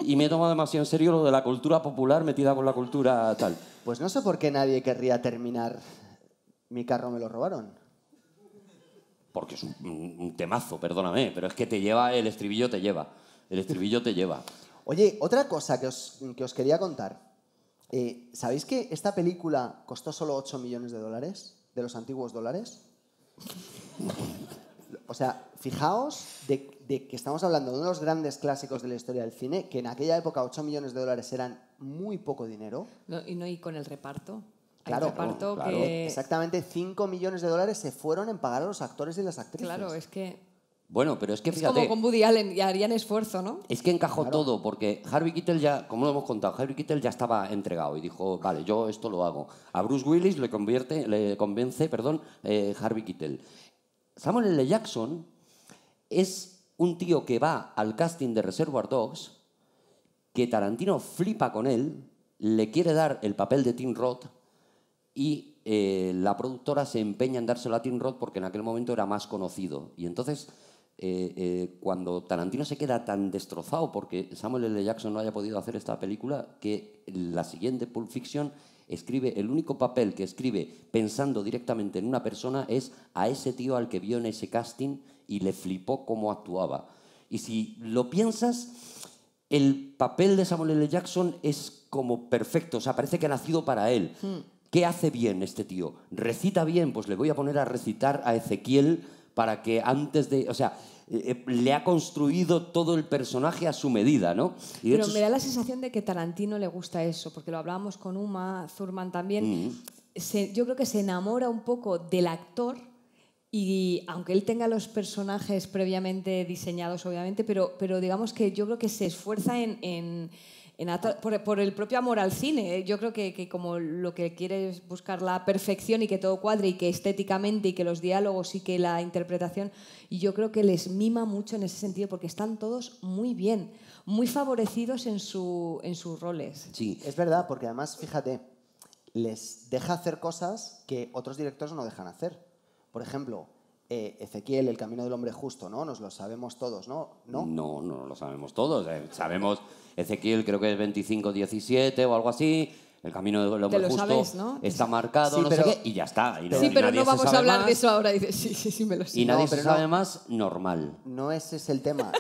y me he tomado demasiado en serio lo de la cultura popular metida con la cultura tal. Pues no sé por qué nadie querría terminar Mi carro me lo robaron. Porque es un, temazo, perdóname, pero es que te lleva, el estribillo te lleva. El estribillo te lleva. Oye, otra cosa que os, quería contar. Eh, ¿Sabéis que esta película costó solo 8 millones de dólares? De los antiguos dólares. O sea, fijaos de de que estamos hablando de uno de los grandes clásicos de la historia del cine, que en aquella época 8 millones de dólares eran muy poco dinero. y, no, y con el reparto. Claro, exactamente 5 millones de dólares se fueron en pagar a los actores y las actrices. Claro, es que bueno, pero es que fíjate. Es como con Woody Allen, ya harían esfuerzo, ¿no? Es que encajó todo, porque Harvey Keitel ya, como lo hemos contado, Harvey Keitel ya estaba entregado y dijo, vale, yo esto lo hago. A Bruce Willis le, convierte, le convence, perdón, eh, Harvey Keitel. Samuel L. Jackson es un tío que va al casting de Reservoir Dogs, que Tarantino flipa con él, le quiere dar el papel de Tim Roth y eh, la productora se empeña en dárselo a Tim Roth porque en aquel momento era más conocido. Y entonces, eh, eh, cuando Tarantino se queda tan destrozado porque Samuel L. Jackson no haya podido hacer esta película, que la siguiente Pulp Fiction escribe, el único papel que escribe pensando directamente en una persona es a ese tío al que vio en ese casting y le flipó cómo actuaba. Y si lo piensas, el papel de Samuel L. Jackson es como perfecto, o sea, parece que ha nacido para él. Hmm. ¿Qué hace bien este tío? ¿Recita bien? Pues le voy a poner a recitar a Ezequiel para que antes de... O sea, eh, eh, le ha construido todo el personaje a su medida, ¿no? Pero me da la sensación de que Tarantino le gusta eso, porque lo hablábamos con Uma Thurman también. Mm. yo creo que se enamora un poco del actor. Y aunque él tenga los personajes previamente diseñados, obviamente, pero, pero digamos que yo creo que se esfuerza en por, el propio amor al cine. ¿eh? Yo creo que, como lo que quiere es buscar la perfección y que todo cuadre y que estéticamente y que los diálogos y que la interpretación, y yo creo que les mima mucho en ese sentido porque están todos muy bien, muy favorecidos en, en sus roles. Sí, es verdad, porque además, fíjate, les deja hacer cosas que otros directores no dejan hacer. Por ejemplo, eh, Ezequiel, el camino del hombre justo, ¿no? Nos lo sabemos todos, ¿no? No, no, no lo sabemos todos. Eh, sabemos, Ezequiel creo que es 25, 17 o algo así. El camino del hombre justo está marcado, no sé qué, y ya está. sí, pero no vamos a hablar de eso ahora. Y nadie sabe más, normal. No ese es el tema.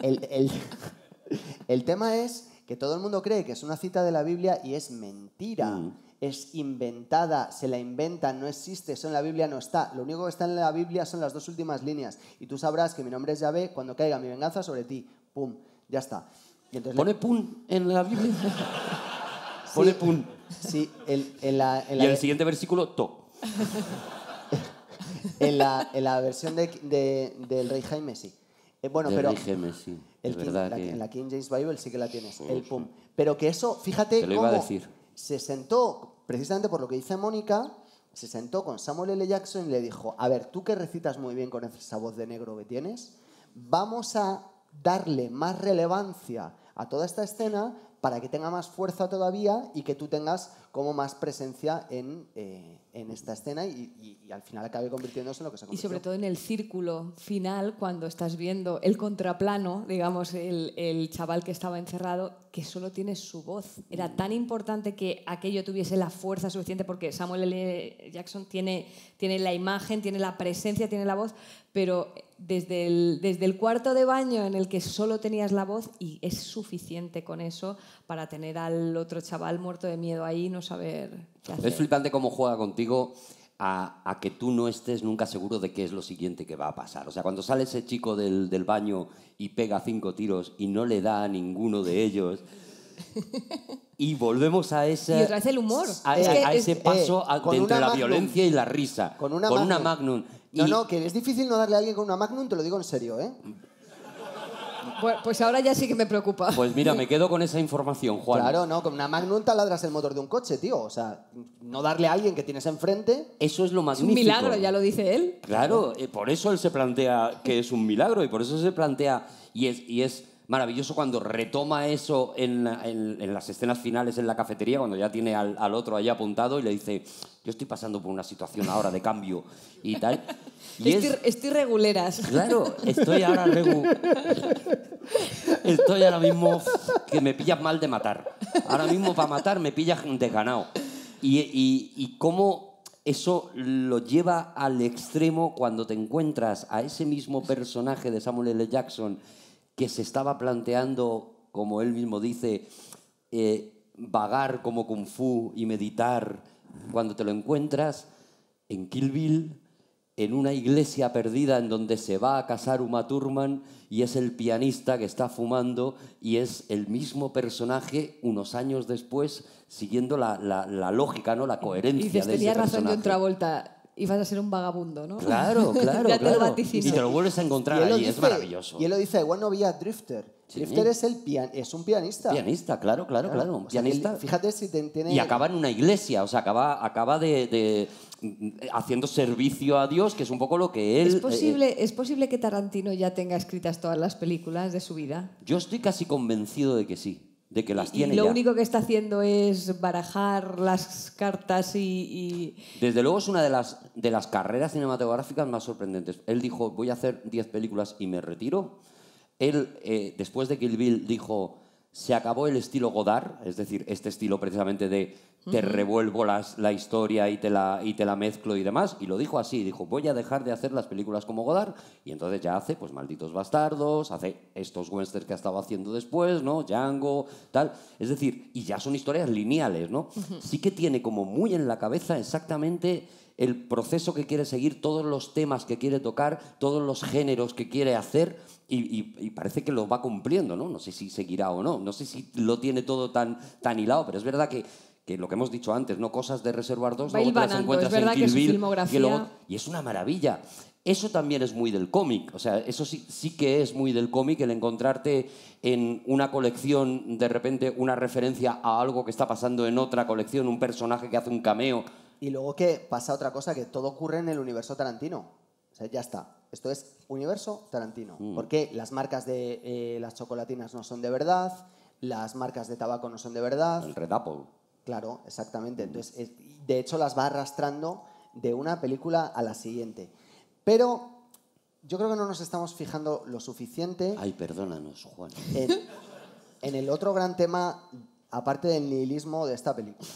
el, tema es que todo el mundo cree que es una cita de la Biblia y es mentira. Mm es inventada, se la inventan, no existe, eso en la Biblia no está. Lo único que está en la Biblia son las dos últimas líneas. Y tú sabrás que mi nombre es Yahvé cuando caiga mi venganza sobre ti. Pum, ya está. ¿Pone pum en la Biblia? [LAUGHS] Pone pum. Sí, en, Y el siguiente versículo, to. [LAUGHS] en, la, versión del rey Jaime, sí. Eh, bueno, pero... Rey Jaime, sí. que... En la King James Bible sí que la tienes, el pum. Pero que eso, fíjate Te lo iba a decir se sentó, precisamente por lo que dice Mónica, se sentó con Samuel L. Jackson y le dijo, a ver, tú que recitas muy bien con esa voz de negro que tienes, vamos a darle más relevancia a toda esta escena para que tenga más fuerza todavía y que tú tengas como más presencia en, eh, en esta escena y, y, al final acabe convirtiéndose en lo que se convirtió. Y sobre todo en el círculo final, cuando estás viendo el contraplano, digamos, el, el chaval que estaba encerrado, que solo tiene su voz. Era tan importante que aquello tuviese la fuerza suficiente, porque Samuel L. Jackson tiene, tiene la imagen, tiene la presencia, tiene la voz, pero desde el, desde el cuarto de baño en el que solo tenías la voz y es suficiente con eso para tener al otro chaval muerto de miedo ahí y no saber qué hacer. Es flipante cómo juega contigo a, que tú no estés nunca seguro de qué es lo siguiente que va a pasar. O sea, cuando sale ese chico del, baño y pega cinco tiros y no le da a ninguno de ellos. [LAUGHS] y volvemos a ese. Y otra vez el humor. A, ese paso entre la violencia y la risa. Con una magnum. No, no, que es difícil no darle a alguien con una Magnum, te lo digo en serio, ¿eh? Pues, pues, ahora ya sí que me preocupa. Pues mira, me quedo con esa información, Juan. Claro, no, con una Magnum taladras el motor de un coche, tío. O sea, no darle a alguien que tienes enfrente. Eso es lo más un milagro, ya lo dice él. Claro, eh, por eso él se plantea que es un milagro y por eso se plantea y es, y es maravilloso cuando retoma eso en, las escenas finales en la cafetería, cuando ya tiene al, otro ahí apuntado y le dice, yo estoy pasando por una situación ahora de cambio y tal. [LAUGHS] Y estoy, reguleras. Claro, estoy ahora Estoy ahora mismo que me pillas mal de matar. Ahora mismo para matar me pillas desganado. y, y cómo eso lo lleva al extremo cuando te encuentras a ese mismo personaje de Samuel L. Jackson que se estaba planteando, como él mismo dice, eh, vagar como kung fu y meditar, cuando te lo encuentras en Kill en una iglesia perdida en donde se va a casar Uma Thurman y es el pianista que está fumando y es el mismo personaje unos años después siguiendo la, la, lógica, ¿no? la coherencia y dices, de tenía razón de otra vuelta y vas a ser un vagabundo, ¿no? Claro, [LAUGHS] claro. claro. y te lo vuelves a encontrar ahí, es maravilloso. Y él lo dice, igual no había Drifter. Drifter es, el pian es un pianista. Pianista, claro, claro, claro. fíjate Y acaba en una iglesia, o sea, acaba, acaba de, haciendo servicio a Dios, que es un poco lo que él... ¿Es eh, posible, ¿Es posible que Tarantino ya tenga escritas todas las películas de su vida? Yo estoy casi convencido de que sí de que las tiene. Y lo único que está haciendo es barajar las cartas y, Desde luego es una de las, de las carreras cinematográficas más sorprendentes. Él dijo, voy a hacer 10 películas y me retiro. Él, eh, después de Kill Bill, dijo, se acabó el estilo Godard, es decir, este estilo precisamente de te revuelvo las, la historia y te la, y te la mezclo y demás, y lo dijo así, dijo, voy a dejar de hacer las películas como Godard, y entonces ya hace, pues, Malditos Bastardos, hace estos westerns que ha estado haciendo después, ¿no? Django, tal, es decir, y ya son historias lineales, ¿no? Sí que tiene como muy en la cabeza exactamente el proceso que quiere seguir, todos los temas que quiere tocar, todos los géneros que quiere hacer, y, parece que lo va cumpliendo, ¿no? No sé si seguirá o no, no sé si lo tiene todo tan, tan hilado, pero es verdad que, lo que hemos dicho antes, ¿no? Cosas de Reservoir dos luego te las encuentras y es una maravilla. Eso también es muy del cómic, o sea, eso sí, sí que es muy del cómic, el encontrarte en una colección, de repente, una referencia a algo que está pasando en otra colección, un personaje que hace un cameo. Y luego que pasa otra cosa, que todo ocurre en el universo Tarantino. O sea, ya está. Esto es universo Tarantino. Mm. Porque las marcas de eh, las chocolatinas no son de verdad, las marcas de tabaco no son de verdad. El Red Apple. Claro, exactamente. Mm. Entonces, de hecho, las va arrastrando de una película a la siguiente. Pero yo creo que no nos estamos fijando lo suficiente. Ay, perdónanos, Juan. en el otro gran tema, aparte del nihilismo de esta película.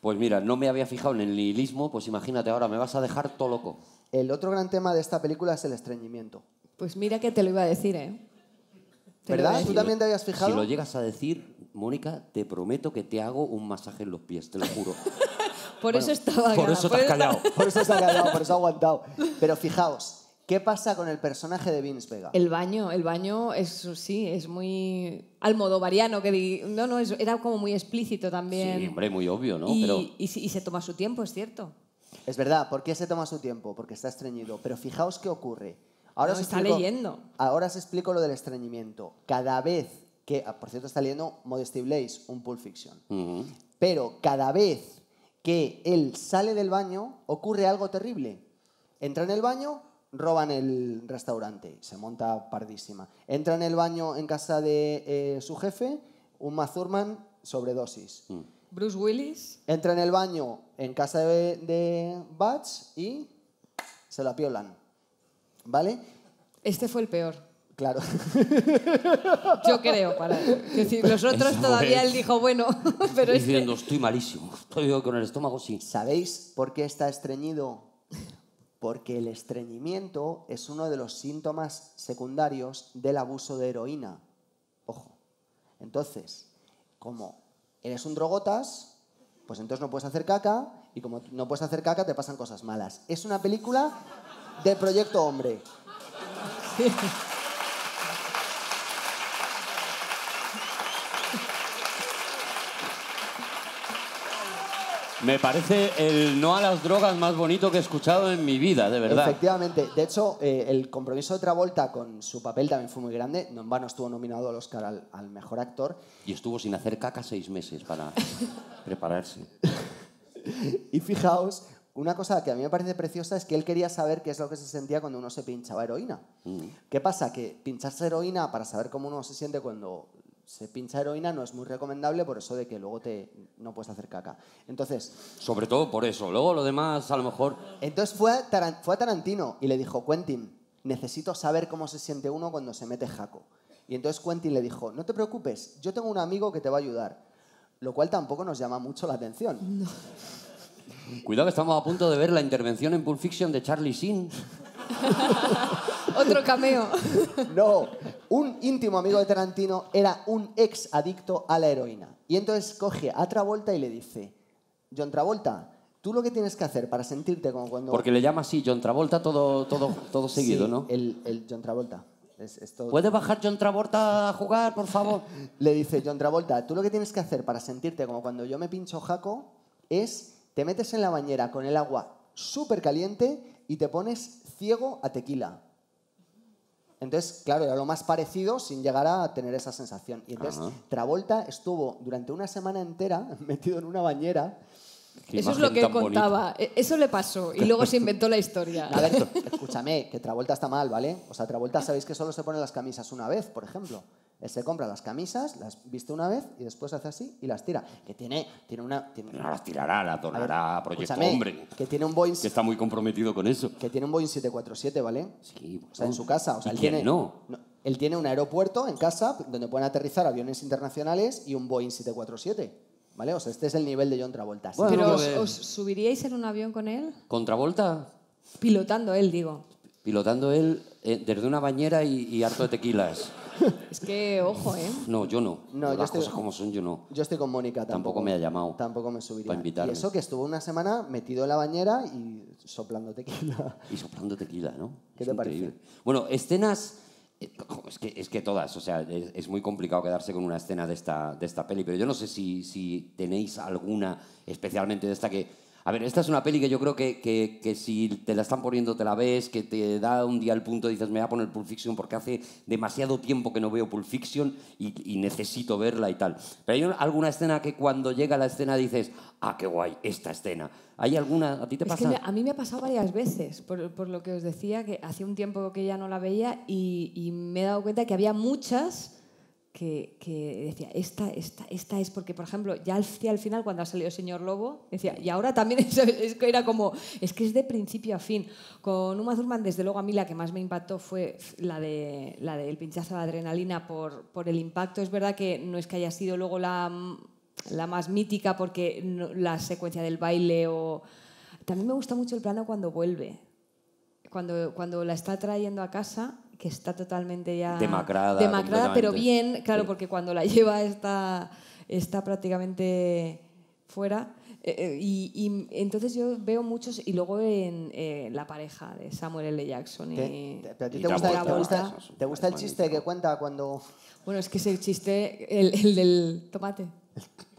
Pues mira, no me había fijado en el nihilismo, pues imagínate, ahora me vas a dejar todo loco. El otro gran tema de esta película es el estreñimiento. Pues mira que te lo iba a decir, ¿eh? ¿Verdad? ¿Tú también te habías fijado? Si lo llegas a decir, Mónica, te prometo que te hago un masaje en los pies, te lo juro. [LAUGHS] por eso estaba Por eso te has callado. Por eso has callado, por eso has aguantado. Pero fijaos, ¿Qué pasa con el personaje de Vince Vega? El baño, el baño, eso sí, es muy variano Que di... No, no, era como muy explícito también. Sí, hombre, muy obvio, ¿no? Y, Pero... y se toma su tiempo, es cierto. Es verdad, ¿por qué se toma su tiempo? Porque está estreñido. Pero fijaos qué ocurre. Ahora os está leyendo. Ahora os explico lo del estreñimiento. Cada vez que, ah, por cierto, está leyendo Modesty Blaze, un Pulp Fiction. Pero cada vez que él sale del baño, ocurre algo terrible. Entra en el baño, roban el restaurante, se monta pardísima. Entra en el baño en casa de eh, su jefe, un Mazurman, sobredosis. Mm. Bruce Willis. Entra en el baño en casa de, de Bats y se la piolan. ¿Vale? Este fue el peor. Claro. Yo creo, para. los otros todavía él dijo, bueno, [LAUGHS] pero Diciendo, estoy malísimo, estoy con el estómago, sí. ¿Sabéis por qué está estreñido? Porque el estreñimiento es uno de los síntomas secundarios del abuso de heroína. Ojo. Entonces, como eres un drogotas, pues entonces no puedes hacer caca y como no puedes hacer caca te pasan cosas malas. Es una película de proyecto hombre. [LAUGHS] Me parece el no a las drogas más bonito que he escuchado en mi vida, de verdad. Efectivamente. De hecho, eh, el compromiso de Travolta con su papel también fue muy grande. No en vano estuvo nominado al Oscar al, mejor actor. Y estuvo sin hacer caca seis meses para [LAUGHS] prepararse. y fijaos, una cosa que a mí me parece preciosa es que él quería saber qué es lo que se sentía cuando uno se pinchaba heroína. Mm. ¿Qué pasa? Que pincharse heroína para saber cómo uno se siente cuando se pincha heroína no es muy recomendable por eso de que luego te no puedes hacer caca. Entonces... Sobre todo por eso. Luego lo demás a lo mejor... Entonces fue a, Tarantino y le dijo, Quentin, necesito saber cómo se siente uno cuando se mete jaco. Y entonces Quentin le dijo, no te preocupes, yo tengo un amigo que te va a ayudar. Lo cual tampoco nos llama mucho la atención. Cuidado que estamos a punto de ver la intervención en Pulp Fiction de Charlie Sheen. [LAUGHS] Otro cameo. [LAUGHS] No, un íntimo amigo de Tarantino era un ex adicto a la heroína. Y entonces coge a Travolta y le dice, John Travolta, tú lo que tienes que hacer para sentirte como cuando... Porque le llama así John Travolta todo, todo, todo seguido, ¿no? El, el John Travolta. Es, es ¿Puedes bajar John Travolta a jugar, por favor? [LAUGHS] le dice John Travolta, tú lo que tienes que hacer para sentirte como cuando yo me pincho jaco es te metes en la bañera con el agua súper caliente y te pones ciego a tequila. Entonces, claro, era lo más parecido sin llegar a tener esa sensación. Y entonces Travolta estuvo durante una semana entera [LAUGHS] metido en una bañera. Eso es lo que contaba. E, eso le pasó y luego se inventó la historia. A [LAUGHS] escúchame, que Travolta está mal, ¿vale? O sea, Travolta sabéis que solo se pone las camisas una vez, por ejemplo. Él se compra las camisas, las viste una vez y después hace así y las tira. Que tiene, tiene una. No, las tirará, las donará a Proyecto Hombre. Que tiene un Boeing. Que está muy comprometido con eso. Que tiene un Boeing 747, ¿vale? Sí, bueno. en su casa. O sea, él tiene, no? Él tiene un aeropuerto en casa donde pueden aterrizar aviones internacionales y un Boeing 747. ¿Vale? O sea, este es el nivel de John Travolta. Pero os, subiríais en un avión con él? ¿Con Pilotando él, digo. Pilotando él eh, desde una bañera y, y harto de tequilas. [LAUGHS] Es que, ojo, ¿eh? No, yo no. Las cosas como son, yo no. Yo estoy con Mónica tampoco. tampoco me ha llamado. Tampoco me subiría. Para invitar Y eso que estuvo una semana metido en la bañera y soplando tequila. Y soplando tequila, ¿no? ¿Qué te parece? Bueno, escenas... Eh, es que, todas, o sea, es, muy complicado quedarse con una escena de esta, de esta peli, pero yo no sé si, si tenéis alguna, especialmente de esta que a ver, esta es una peli que yo creo que, si te la están poniendo te la ves, que te da un día el punto, y dices, me voy a poner Pulp Fiction porque hace demasiado tiempo que no veo Pulp Fiction y, necesito verla y tal. Pero hay alguna escena que cuando llega la escena dices, ah, qué guay, esta escena. ¿Hay alguna? ¿A ti te pasa? a mí me ha pasado varias veces, por, lo que os decía, que hace un tiempo que ya no la veía y, y me he dado cuenta que había muchas que, decía, esta, esta, esta es porque, por ejemplo, ya al final, cuando ha salido Señor Lobo, decía, y ahora también [LAUGHS] es, que era como, es que es de principio a fin. Con Uma Thurman, desde luego, a mí la que más me impactó fue la, de, la del pinchazo de adrenalina por, por el impacto. Es verdad que no es que haya sido luego la, la más mítica, porque la secuencia del baile o... También me gusta mucho el plano cuando vuelve, cuando, cuando la está trayendo a casa que está totalmente ya demacrada, demacrada pero bien, claro, porque cuando la [LAUGHS] lleva está, está prácticamente fuera. Eh, eh, y, entonces yo veo muchos, y luego en eh, la pareja de Samuel L. Jackson. Y, te, gusta, ¿Te gusta el chiste que cuenta cuando.? Bueno, es que ese chiste, el, del tomate.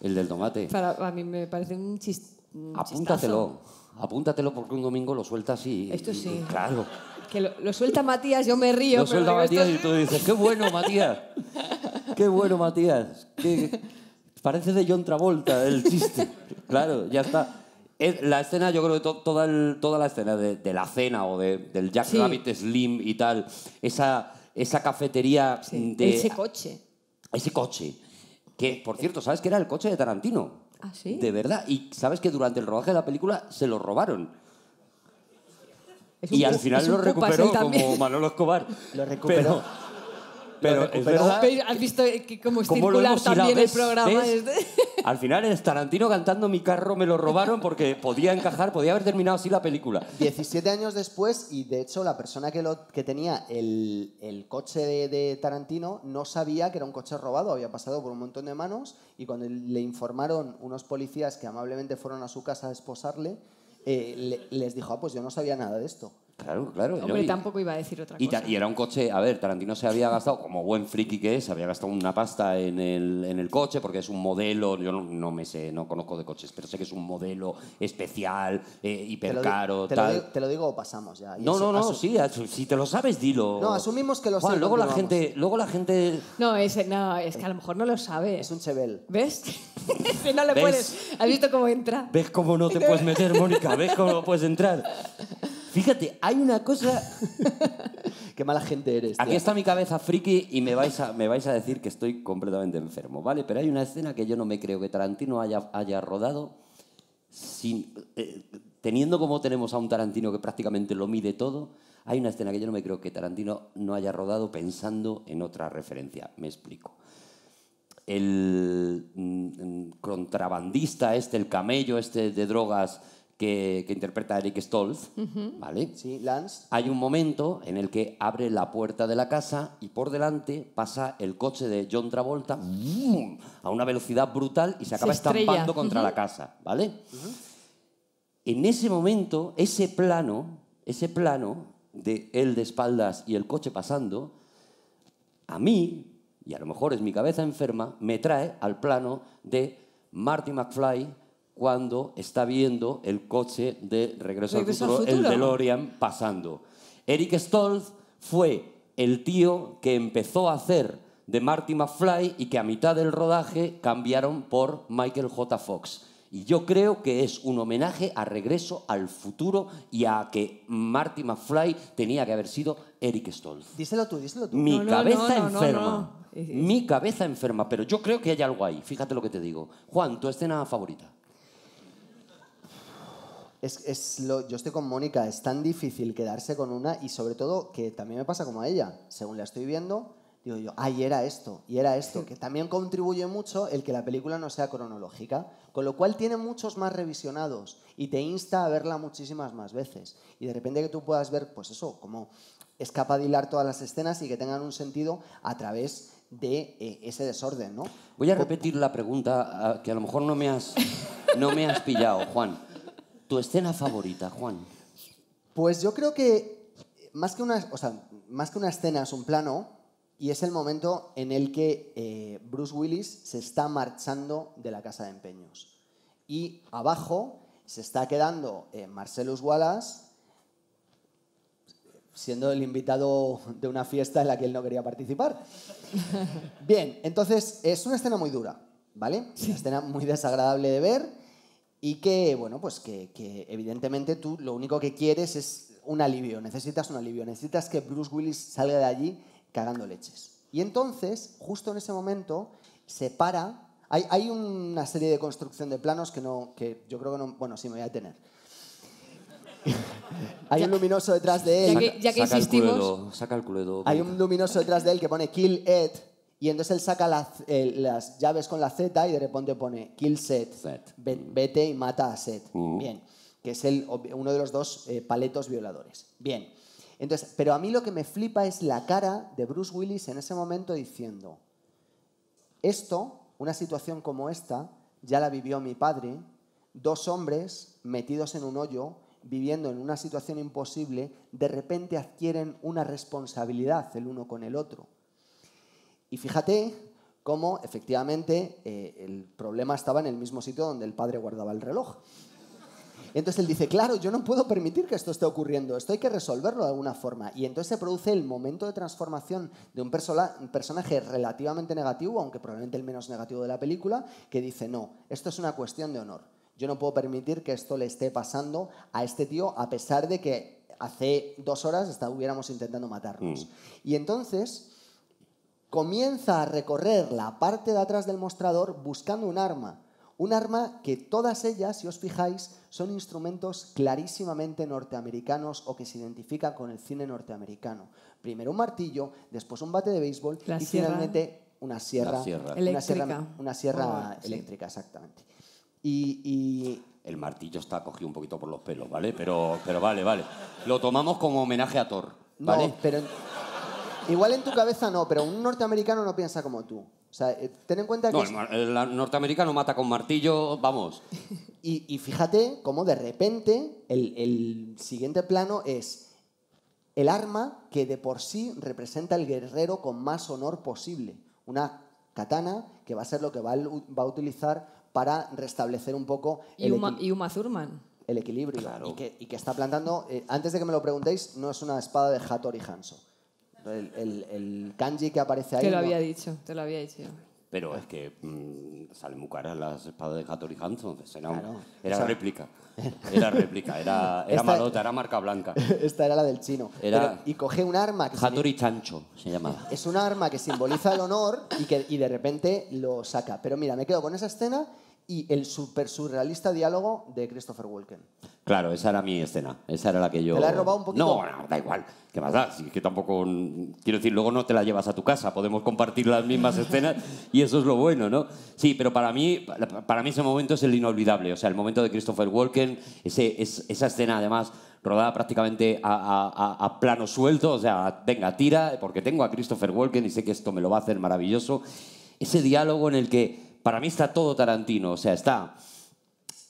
El del tomate. Para, a mí me parece un chiste. Apúntatelo, apúntatelo porque un domingo lo sueltas y. Esto sí. claro. Que lo, suelta Matías, yo me río. Lo suelta Matías y tú dices, qué bueno Matías, qué bueno Matías. Parece de John Travolta el chiste. Claro, ya está. Eh, la escena, yo creo que toda, toda la escena de, la cena o de, del Jack Rabbit Slim y tal, esa, esa cafetería de... Ese coche. Ese coche. Que, por cierto, ¿sabes que era el coche de Tarantino? ¿Ah, sí? De verdad. Y sabes que durante el rodaje de la película se lo robaron y al final lo recuperó como [LAUGHS] Manolo Escobar. Lo recuperó. [LAUGHS] Pero, es ¿Has visto eh, que circular también el programa? Este. [LAUGHS] Al final es Tarantino cantando Mi carro me lo robaron porque podía encajar, podía haber terminado así la película. 17 años después, y de hecho la persona que, que tenía el, coche de, de, Tarantino no sabía que era un coche robado, había pasado por un montón de manos y cuando le informaron unos policías que amablemente fueron a su casa a esposarle, eh, les dijo, ah, pues yo no sabía nada de esto. Claro, claro. Hombre, tampoco iba a decir otra cosa. Y era un coche, a ver, Tarantino se había gastado, como buen friki que es, se había gastado una pasta en el, coche porque es un modelo, yo no, me sé, no conozco de coches, pero sé que es un modelo especial, eh, hipercaro, te, Lo, digo o pasamos ya. no, no, no, sí, si te lo sabes, dilo. No, asumimos que lo sabes. luego la gente, luego la gente... No, es que a lo mejor no lo sabe. Es un Chevel. ¿Ves? [LAUGHS] no le puedes. ¿Has visto cómo entra? ¿Ves cómo no te puedes meter, Mónica? ¿Ves cómo no puedes entrar? Fíjate, hay una cosa. [LAUGHS] Qué mala gente eres. Aquí está mi cabeza friki y me vais, a, me vais a decir que estoy completamente enfermo, ¿vale? Pero hay una escena que yo no me creo que Tarantino haya, haya rodado sin, eh, teniendo como tenemos a un Tarantino que prácticamente lo mide todo. Hay una escena que yo no me creo que Tarantino no haya rodado pensando en otra referencia. Me explico el mm, mm, contrabandista, este, el camello, este de drogas que, interpreta Eric Stolz, ¿vale? Sí, Lance. Hay un momento en el que abre la puerta de la casa y por delante pasa el coche de John Travolta a una velocidad brutal y se acaba estampando contra la casa, ¿vale? En ese momento, ese plano, ese plano de él de espaldas y el coche pasando, a mí, y a lo mejor es mi cabeza enferma, me trae al plano de Marty McFly cuando está viendo el coche de Regreso, al, futuro, el DeLorean, pasando. Eric Stoltz fue el tío que empezó a hacer de Marty McFly y que a mitad del rodaje cambiaron por Michael J. Fox. Y yo creo que es un homenaje a Regreso al Futuro y a que Marty McFly tenía que haber sido Eric Stoltz. Díselo tú, díselo tú. Mi cabeza enferma. Mi cabeza enferma, pero yo creo que hay algo ahí. Fíjate lo que te digo. Juan, tu escena favorita. Es, es lo, yo estoy con Mónica, es tan difícil quedarse con una y sobre todo que también me pasa como a ella, según la estoy viendo, digo yo, ay, era esto, y era esto, que también contribuye mucho el que la película no sea cronológica, con lo cual tiene muchos más revisionados y te insta a verla muchísimas más veces. Y de repente que tú puedas ver, pues eso, como escapadilar todas las escenas y que tengan un sentido a través de eh, ese desorden, ¿no? Voy a repetir la pregunta ah, que a lo mejor no me has, no me has pillado, Juan. ¿Tu escena favorita, Juan? Pues yo creo que más que una, más que una escena es un plano y es el momento en el que eh, Bruce Willis se está marchando de la casa de empeños. Y abajo se está quedando eh, Wallace siendo el invitado de una fiesta en la que él no quería participar. [LAUGHS] Bien, entonces es una escena muy dura, ¿vale? Es Una escena muy desagradable de ver y que, bueno, pues que, evidentemente tú lo único que quieres es un alivio, necesitas un alivio, necesitas que Bruce Willis salga de allí cagando leches. Y entonces, justo en ese momento, se para, hay, hay una serie de construcción de planos que, no, que yo creo que no, bueno, sí me voy a detener. [LAUGHS] hay un luminoso detrás de él. Ya que, ya que existimos, Hay un luminoso detrás de él que pone Kill Ed y entonces él saca las, llaves con la Z y de repente pone kill set, vete y mata a set. Bien, que es el, uno de los dos eh, paletos violadores. Bien, entonces, pero a mí lo que me flipa es la cara de Bruce Willis en ese momento diciendo, esto, una situación como esta, ya la vivió mi padre, dos hombres metidos en un hoyo, viviendo en una situación imposible, de repente adquieren una responsabilidad el uno con el otro y fíjate cómo efectivamente eh, el problema estaba en el mismo sitio donde el padre guardaba el reloj. Entonces él dice, claro, yo no puedo permitir que esto esté ocurriendo, esto hay que resolverlo de alguna forma. Y entonces se produce el momento de transformación de un, personaje relativamente negativo, aunque probablemente el menos negativo de la película, que dice, no, esto es una cuestión de honor. Yo no puedo permitir que esto le esté pasando a este tío a pesar de que hace dos horas hubiéramos intentando matarnos. Mm. Y entonces comienza a recorrer la parte de atrás del mostrador buscando un arma. Un arma que todas ellas, si os fijáis, son instrumentos clarísimamente norteamericanos o que se identifican con el cine norteamericano. Primero un martillo, después un bate de béisbol y finalmente una sierra, Una sierra, una sierra oh, eléctrica, exactamente. Y, el martillo está cogido un poquito por los pelos, ¿vale? Pero, pero vale, vale. Lo tomamos como homenaje a Thor, ¿vale? pero Igual en tu cabeza no, pero un norteamericano no piensa como tú. O sea, eh, ten en cuenta que... No, el, norteamericano mata con martillo, vamos. Y, fíjate cómo de repente el, siguiente plano es el arma que de por sí representa el guerrero con más honor posible. Una katana que va a ser lo que va a, utilizar para restablecer un poco el, un y el equilibrio. Y, que, está plantando, eh, antes de que me lo preguntéis, no es una espada de Hattori Hanzo. El, el, kanji que aparece ahí. Te lo había dicho, te lo había dicho. Pero es que mm, salen muy caras las espadas de Hattori Hanson. Era, era réplica. Era réplica, era, malota, era marca blanca. [LAUGHS] Esta era la del chino. Era, y coge un arma. Hattori Chancho se llamaba. [LAUGHS] Es un arma que simboliza el honor y, que, y de repente lo saca. Pero mira, me quedo con esa escena y el super surrealista diálogo de Christopher Walken. Claro, esa era mi escena. Esa era la que yo. ¿Te la he robado un poquito? No, no da igual. ¿Qué más da? que tampoco. Quiero decir, luego no te la llevas a tu casa. Podemos compartir las mismas escenas [LAUGHS] y eso es lo bueno, ¿no? Sí, pero para mí, para mí ese momento es el inolvidable. O sea, el momento de Christopher Walken, ese, esa escena además rodada prácticamente a, a, plano suelto. O sea, venga, tira, porque tengo a Christopher Walken y sé que esto me lo va a hacer maravilloso. Ese diálogo en el que para mí está todo Tarantino, o sea, está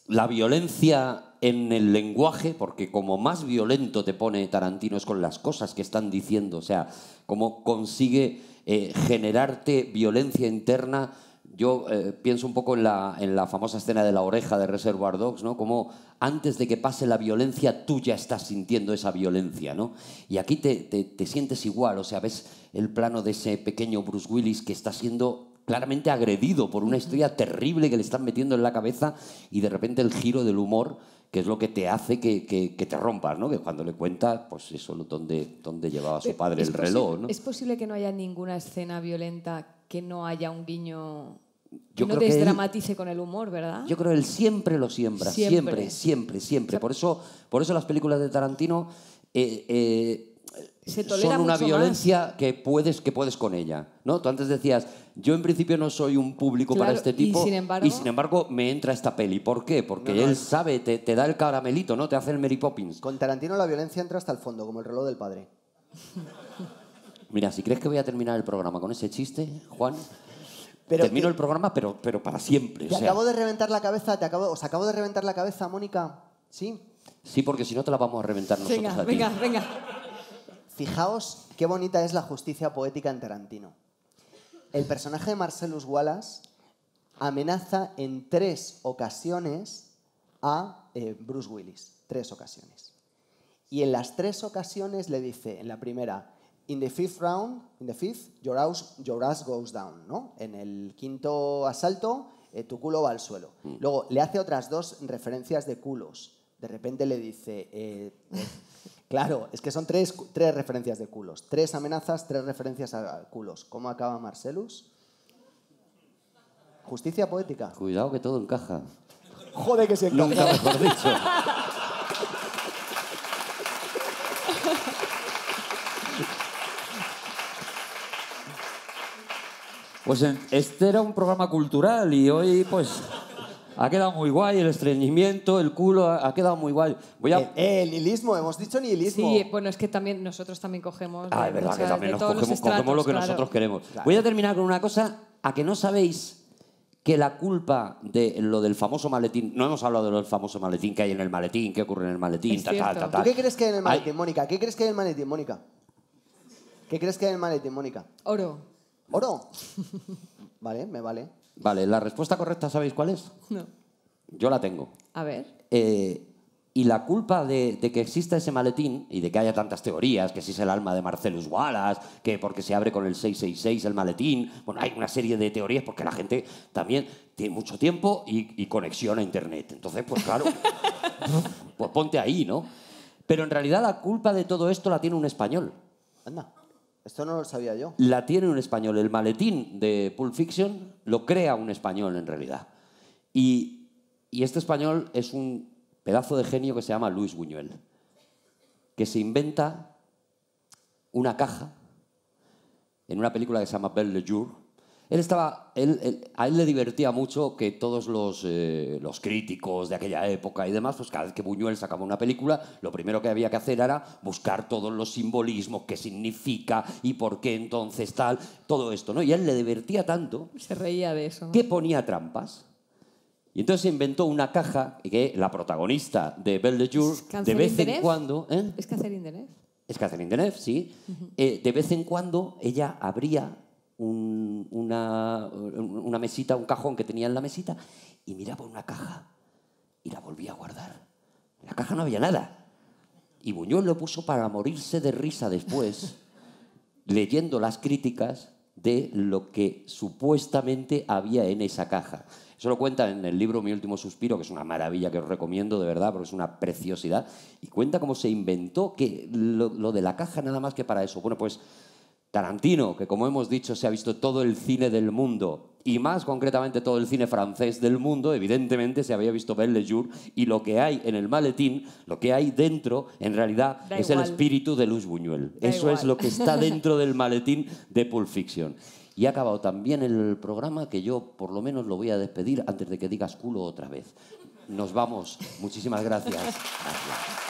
la violencia en el lenguaje, porque como más violento te pone Tarantino es con las cosas que están diciendo, o sea, cómo consigue eh, generarte violencia interna. Yo eh, pienso un poco en la, en la famosa escena de la oreja de Reservoir Dogs, ¿no? Como antes de que pase la violencia, tú ya estás sintiendo esa violencia, ¿no? Y aquí te, te sientes igual, o sea, ves el plano de ese pequeño Bruce Willis que está siendo claramente agredido por una historia terrible que le están metiendo en la cabeza y de repente el giro del humor, que es lo que te hace que, te rompas, ¿no? Que cuando le cuenta, pues eso, donde, donde llevaba su eh, padre el reloj, ¿no? ¿Es posible que no haya ninguna escena violenta que no haya un guiño yo no creo desdramatice con el humor, ¿verdad? Yo creo que él siempre lo siembra, siempre, siempre, siempre. Por, eso, por eso las películas de Tarantino eh, eh, son una violencia que puedes que puedes con ella, ¿no? Tú antes decías, yo en principio no soy un público para este tipo y sin, embargo, me entra esta peli. ¿Por qué? Porque él sabe, te, te, da el caramelito, ¿no? Te hace el Mary Poppins. Con Tarantino la violencia entra hasta el fondo, como el reloj del padre. [LAUGHS] Mira, si crees que voy a terminar el programa con ese chiste, Juan, termino el programa, pero, pero para siempre. Te acabo de reventar la cabeza, te acabo, os acabo de reventar la cabeza, Mónica. ¿Sí? Sí, porque si no te la vamos a reventar nosotros. a ti. venga, venga. Fijaos qué bonita es la justicia poética en Tarantino. El personaje de Marcellus Wallace amenaza en tres ocasiones a eh, Bruce Willis. Tres ocasiones. Y en las tres ocasiones le dice, en la primera, in the fifth round, in the fifth, your ass, goes down, ¿no? En el quinto asalto, eh, tu culo va al suelo. Mm. Luego le hace otras dos referencias de culos. De repente le dice, eh, Claro, es que son tres, referencias de culos. Tres amenazas, tres referencias a culos. ¿Cómo acaba Marcelus? Justicia poética. Cuidado que todo encaja. Joder que se encaja. Nunca mejor dicho. Pues este era un programa cultural y hoy pues ha quedado muy guay el estreñimiento, el culo, ha quedado muy guay. Voy el eh, eh, nihilismo, hemos dicho nihilismo. Sí, bueno, es que también nosotros también cogemos. Ah, es verdad, que también nos cogemos, lo que nosotros queremos. Voy a terminar con una cosa a que no sabéis que la culpa de lo del famoso maletín, no hemos hablado de lo del famoso maletín, que hay en el maletín, que ocurre en el maletín, tal, tal, tal, qué crees que hay en el maletín, Mónica? ¿Qué crees que hay en el maletín, Mónica? ¿Qué crees que hay en el maletín, Mónica? Oro. ¿Oro? [LAUGHS] vale, me vale. Vale, la respuesta correcta, ¿sabéis cuál es? No. Yo la tengo. A ver. Eh, y la culpa de, que exista ese maletín y de que haya tantas teorías, que si es el alma de Marcelo Wallace, que porque se abre con el 666 el maletín, bueno, hay una serie de teorías porque la gente también tiene mucho tiempo y, y conexión a Internet. Entonces, pues claro, [LAUGHS] pues ponte ahí, ¿no? Pero en realidad la culpa de todo esto la tiene un español. Anda. Esto no lo sabía yo. La tiene un español. El maletín de Pulp Fiction lo crea un español en realidad. Y, este español es un pedazo de genio que se llama Luis Buñuel, que se inventa una caja en una película que se llama Belle Le Jour, él estaba, él, a él le divertía mucho que todos los, eh, los, críticos de aquella época y demás, pues cada vez que Buñuel sacaba una película, lo primero que había que hacer era buscar todos los simbolismos, qué significa y por qué entonces tal, todo esto, ¿no? Y a él le divertía tanto. Se reía de eso. Que ponía trampas. Y entonces inventó una caja que la protagonista de Belle de Jour, de vez en cuando. ¿eh? ¿Es Catherine Deneuve? Es Catherine Deneuve, sí. Eh, de vez en cuando ella abría una, mesita, un cajón que tenía en la mesita y miraba una caja y la volvía a guardar. En la caja no había nada. Y Buñuel lo puso para morirse de risa después, [LAUGHS] leyendo las críticas de lo que supuestamente había en esa caja. Eso lo cuenta en el libro Mi último suspiro, que es una maravilla que os recomiendo de verdad, porque es una preciosidad. Y cuenta cómo se inventó que lo de la caja nada más que para eso. Bueno, pues Tarantino, que como hemos dicho se ha visto todo el cine del mundo, y más concretamente todo el cine francés del mundo, evidentemente se había visto Belle Jour, y lo que hay en el maletín, lo que hay dentro, en realidad es el espíritu de Luis Buñuel. Eso es lo que está [LAUGHS] dentro del maletín de Pulp Fiction. Y ha acabado también el programa que yo por lo menos lo voy a despedir antes de que digas culo otra vez. Nos vamos. Muchísimas gracias. [LAUGHS]